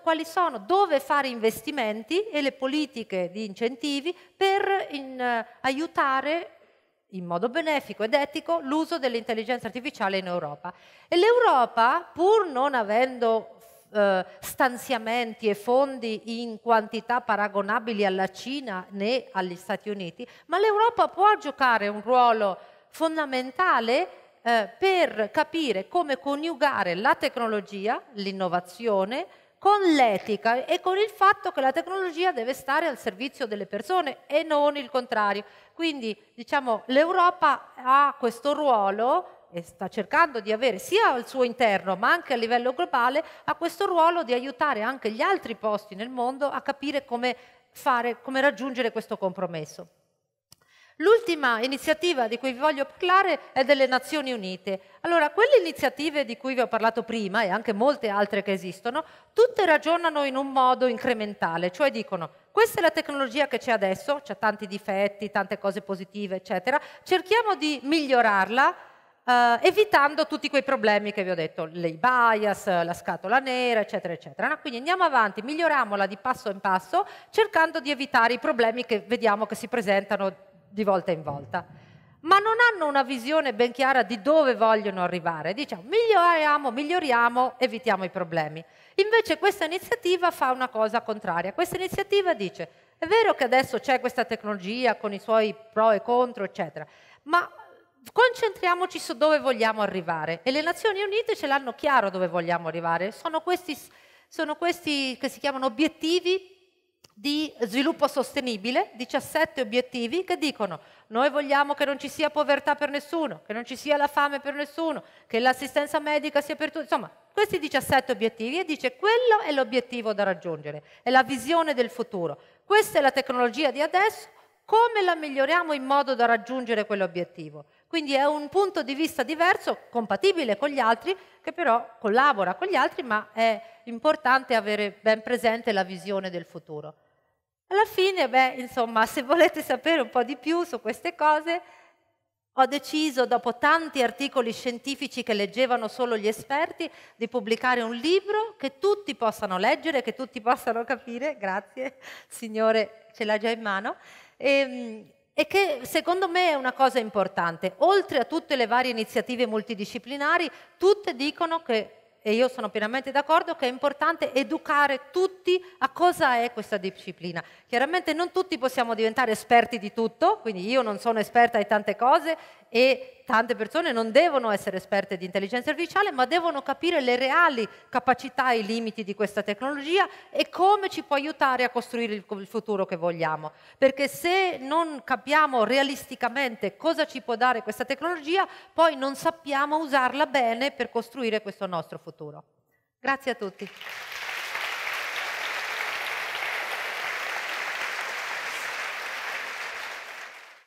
quali sono, dove fare investimenti e le politiche di incentivi per in, uh, aiutare in modo benefico ed etico l'uso dell'intelligenza artificiale in Europa. E l'Europa, pur non avendo eh, stanziamenti e fondi in quantità paragonabili alla Cina né agli Stati Uniti, ma l'Europa può giocare un ruolo fondamentale eh, per capire come coniugare la tecnologia, l'innovazione, con l'etica e con il fatto che la tecnologia deve stare al servizio delle persone e non il contrario. Quindi diciamo, l'Europa ha questo ruolo e sta cercando di avere sia al suo interno ma anche a livello globale, ha questo ruolo di aiutare anche gli altri posti nel mondo a capire come, fare, come raggiungere questo compromesso. L'ultima iniziativa di cui vi voglio parlare è delle Nazioni Unite. Allora, quelle iniziative di cui vi ho parlato prima e anche molte altre che esistono, tutte ragionano in un modo incrementale, cioè dicono questa è la tecnologia che c'è adesso, c'è tanti difetti, tante cose positive, eccetera, cerchiamo di migliorarla eh, evitando tutti quei problemi che vi ho detto, le bias, la scatola nera, eccetera, eccetera. No? Quindi andiamo avanti, miglioriamola di passo in passo, cercando di evitare i problemi che vediamo che si presentano di volta in volta. Ma non hanno una visione ben chiara di dove vogliono arrivare. Diciamo, miglioriamo, miglioriamo, evitiamo i problemi. Invece questa iniziativa fa una cosa contraria. Questa iniziativa dice, è vero che adesso c'è questa tecnologia con i suoi pro e contro, eccetera, ma concentriamoci su dove vogliamo arrivare e le Nazioni Unite ce l'hanno chiaro dove vogliamo arrivare. Sono questi, sono questi che si chiamano obiettivi di sviluppo sostenibile, 17 obiettivi che dicono noi vogliamo che non ci sia povertà per nessuno, che non ci sia la fame per nessuno, che l'assistenza medica sia per tutti, insomma questi 17 obiettivi e dice quello è l'obiettivo da raggiungere, è la visione del futuro, questa è la tecnologia di adesso, come la miglioriamo in modo da raggiungere quell'obiettivo? Quindi è un punto di vista diverso, compatibile con gli altri, che però collabora con gli altri, ma è importante avere ben presente la visione del futuro. Alla fine, beh, insomma, se volete sapere un po' di più su queste cose, ho deciso, dopo tanti articoli scientifici che leggevano solo gli esperti, di pubblicare un libro che tutti possano leggere, che tutti possano capire, grazie, Signore ce l'ha già in mano, e, ehm, e che secondo me è una cosa importante. Oltre a tutte le varie iniziative multidisciplinari, tutte dicono che, e io sono pienamente d'accordo, che è importante educare tutti a cosa è questa disciplina. Chiaramente non tutti possiamo diventare esperti di tutto, quindi io non sono esperta di tante cose e tante persone non devono essere esperte di intelligenza artificiale, ma devono capire le reali capacità e i limiti di questa tecnologia e come ci può aiutare a costruire il futuro che vogliamo. Perché se non capiamo realisticamente cosa ci può dare questa tecnologia, poi non sappiamo usarla bene per costruire questo nostro futuro. Grazie a tutti.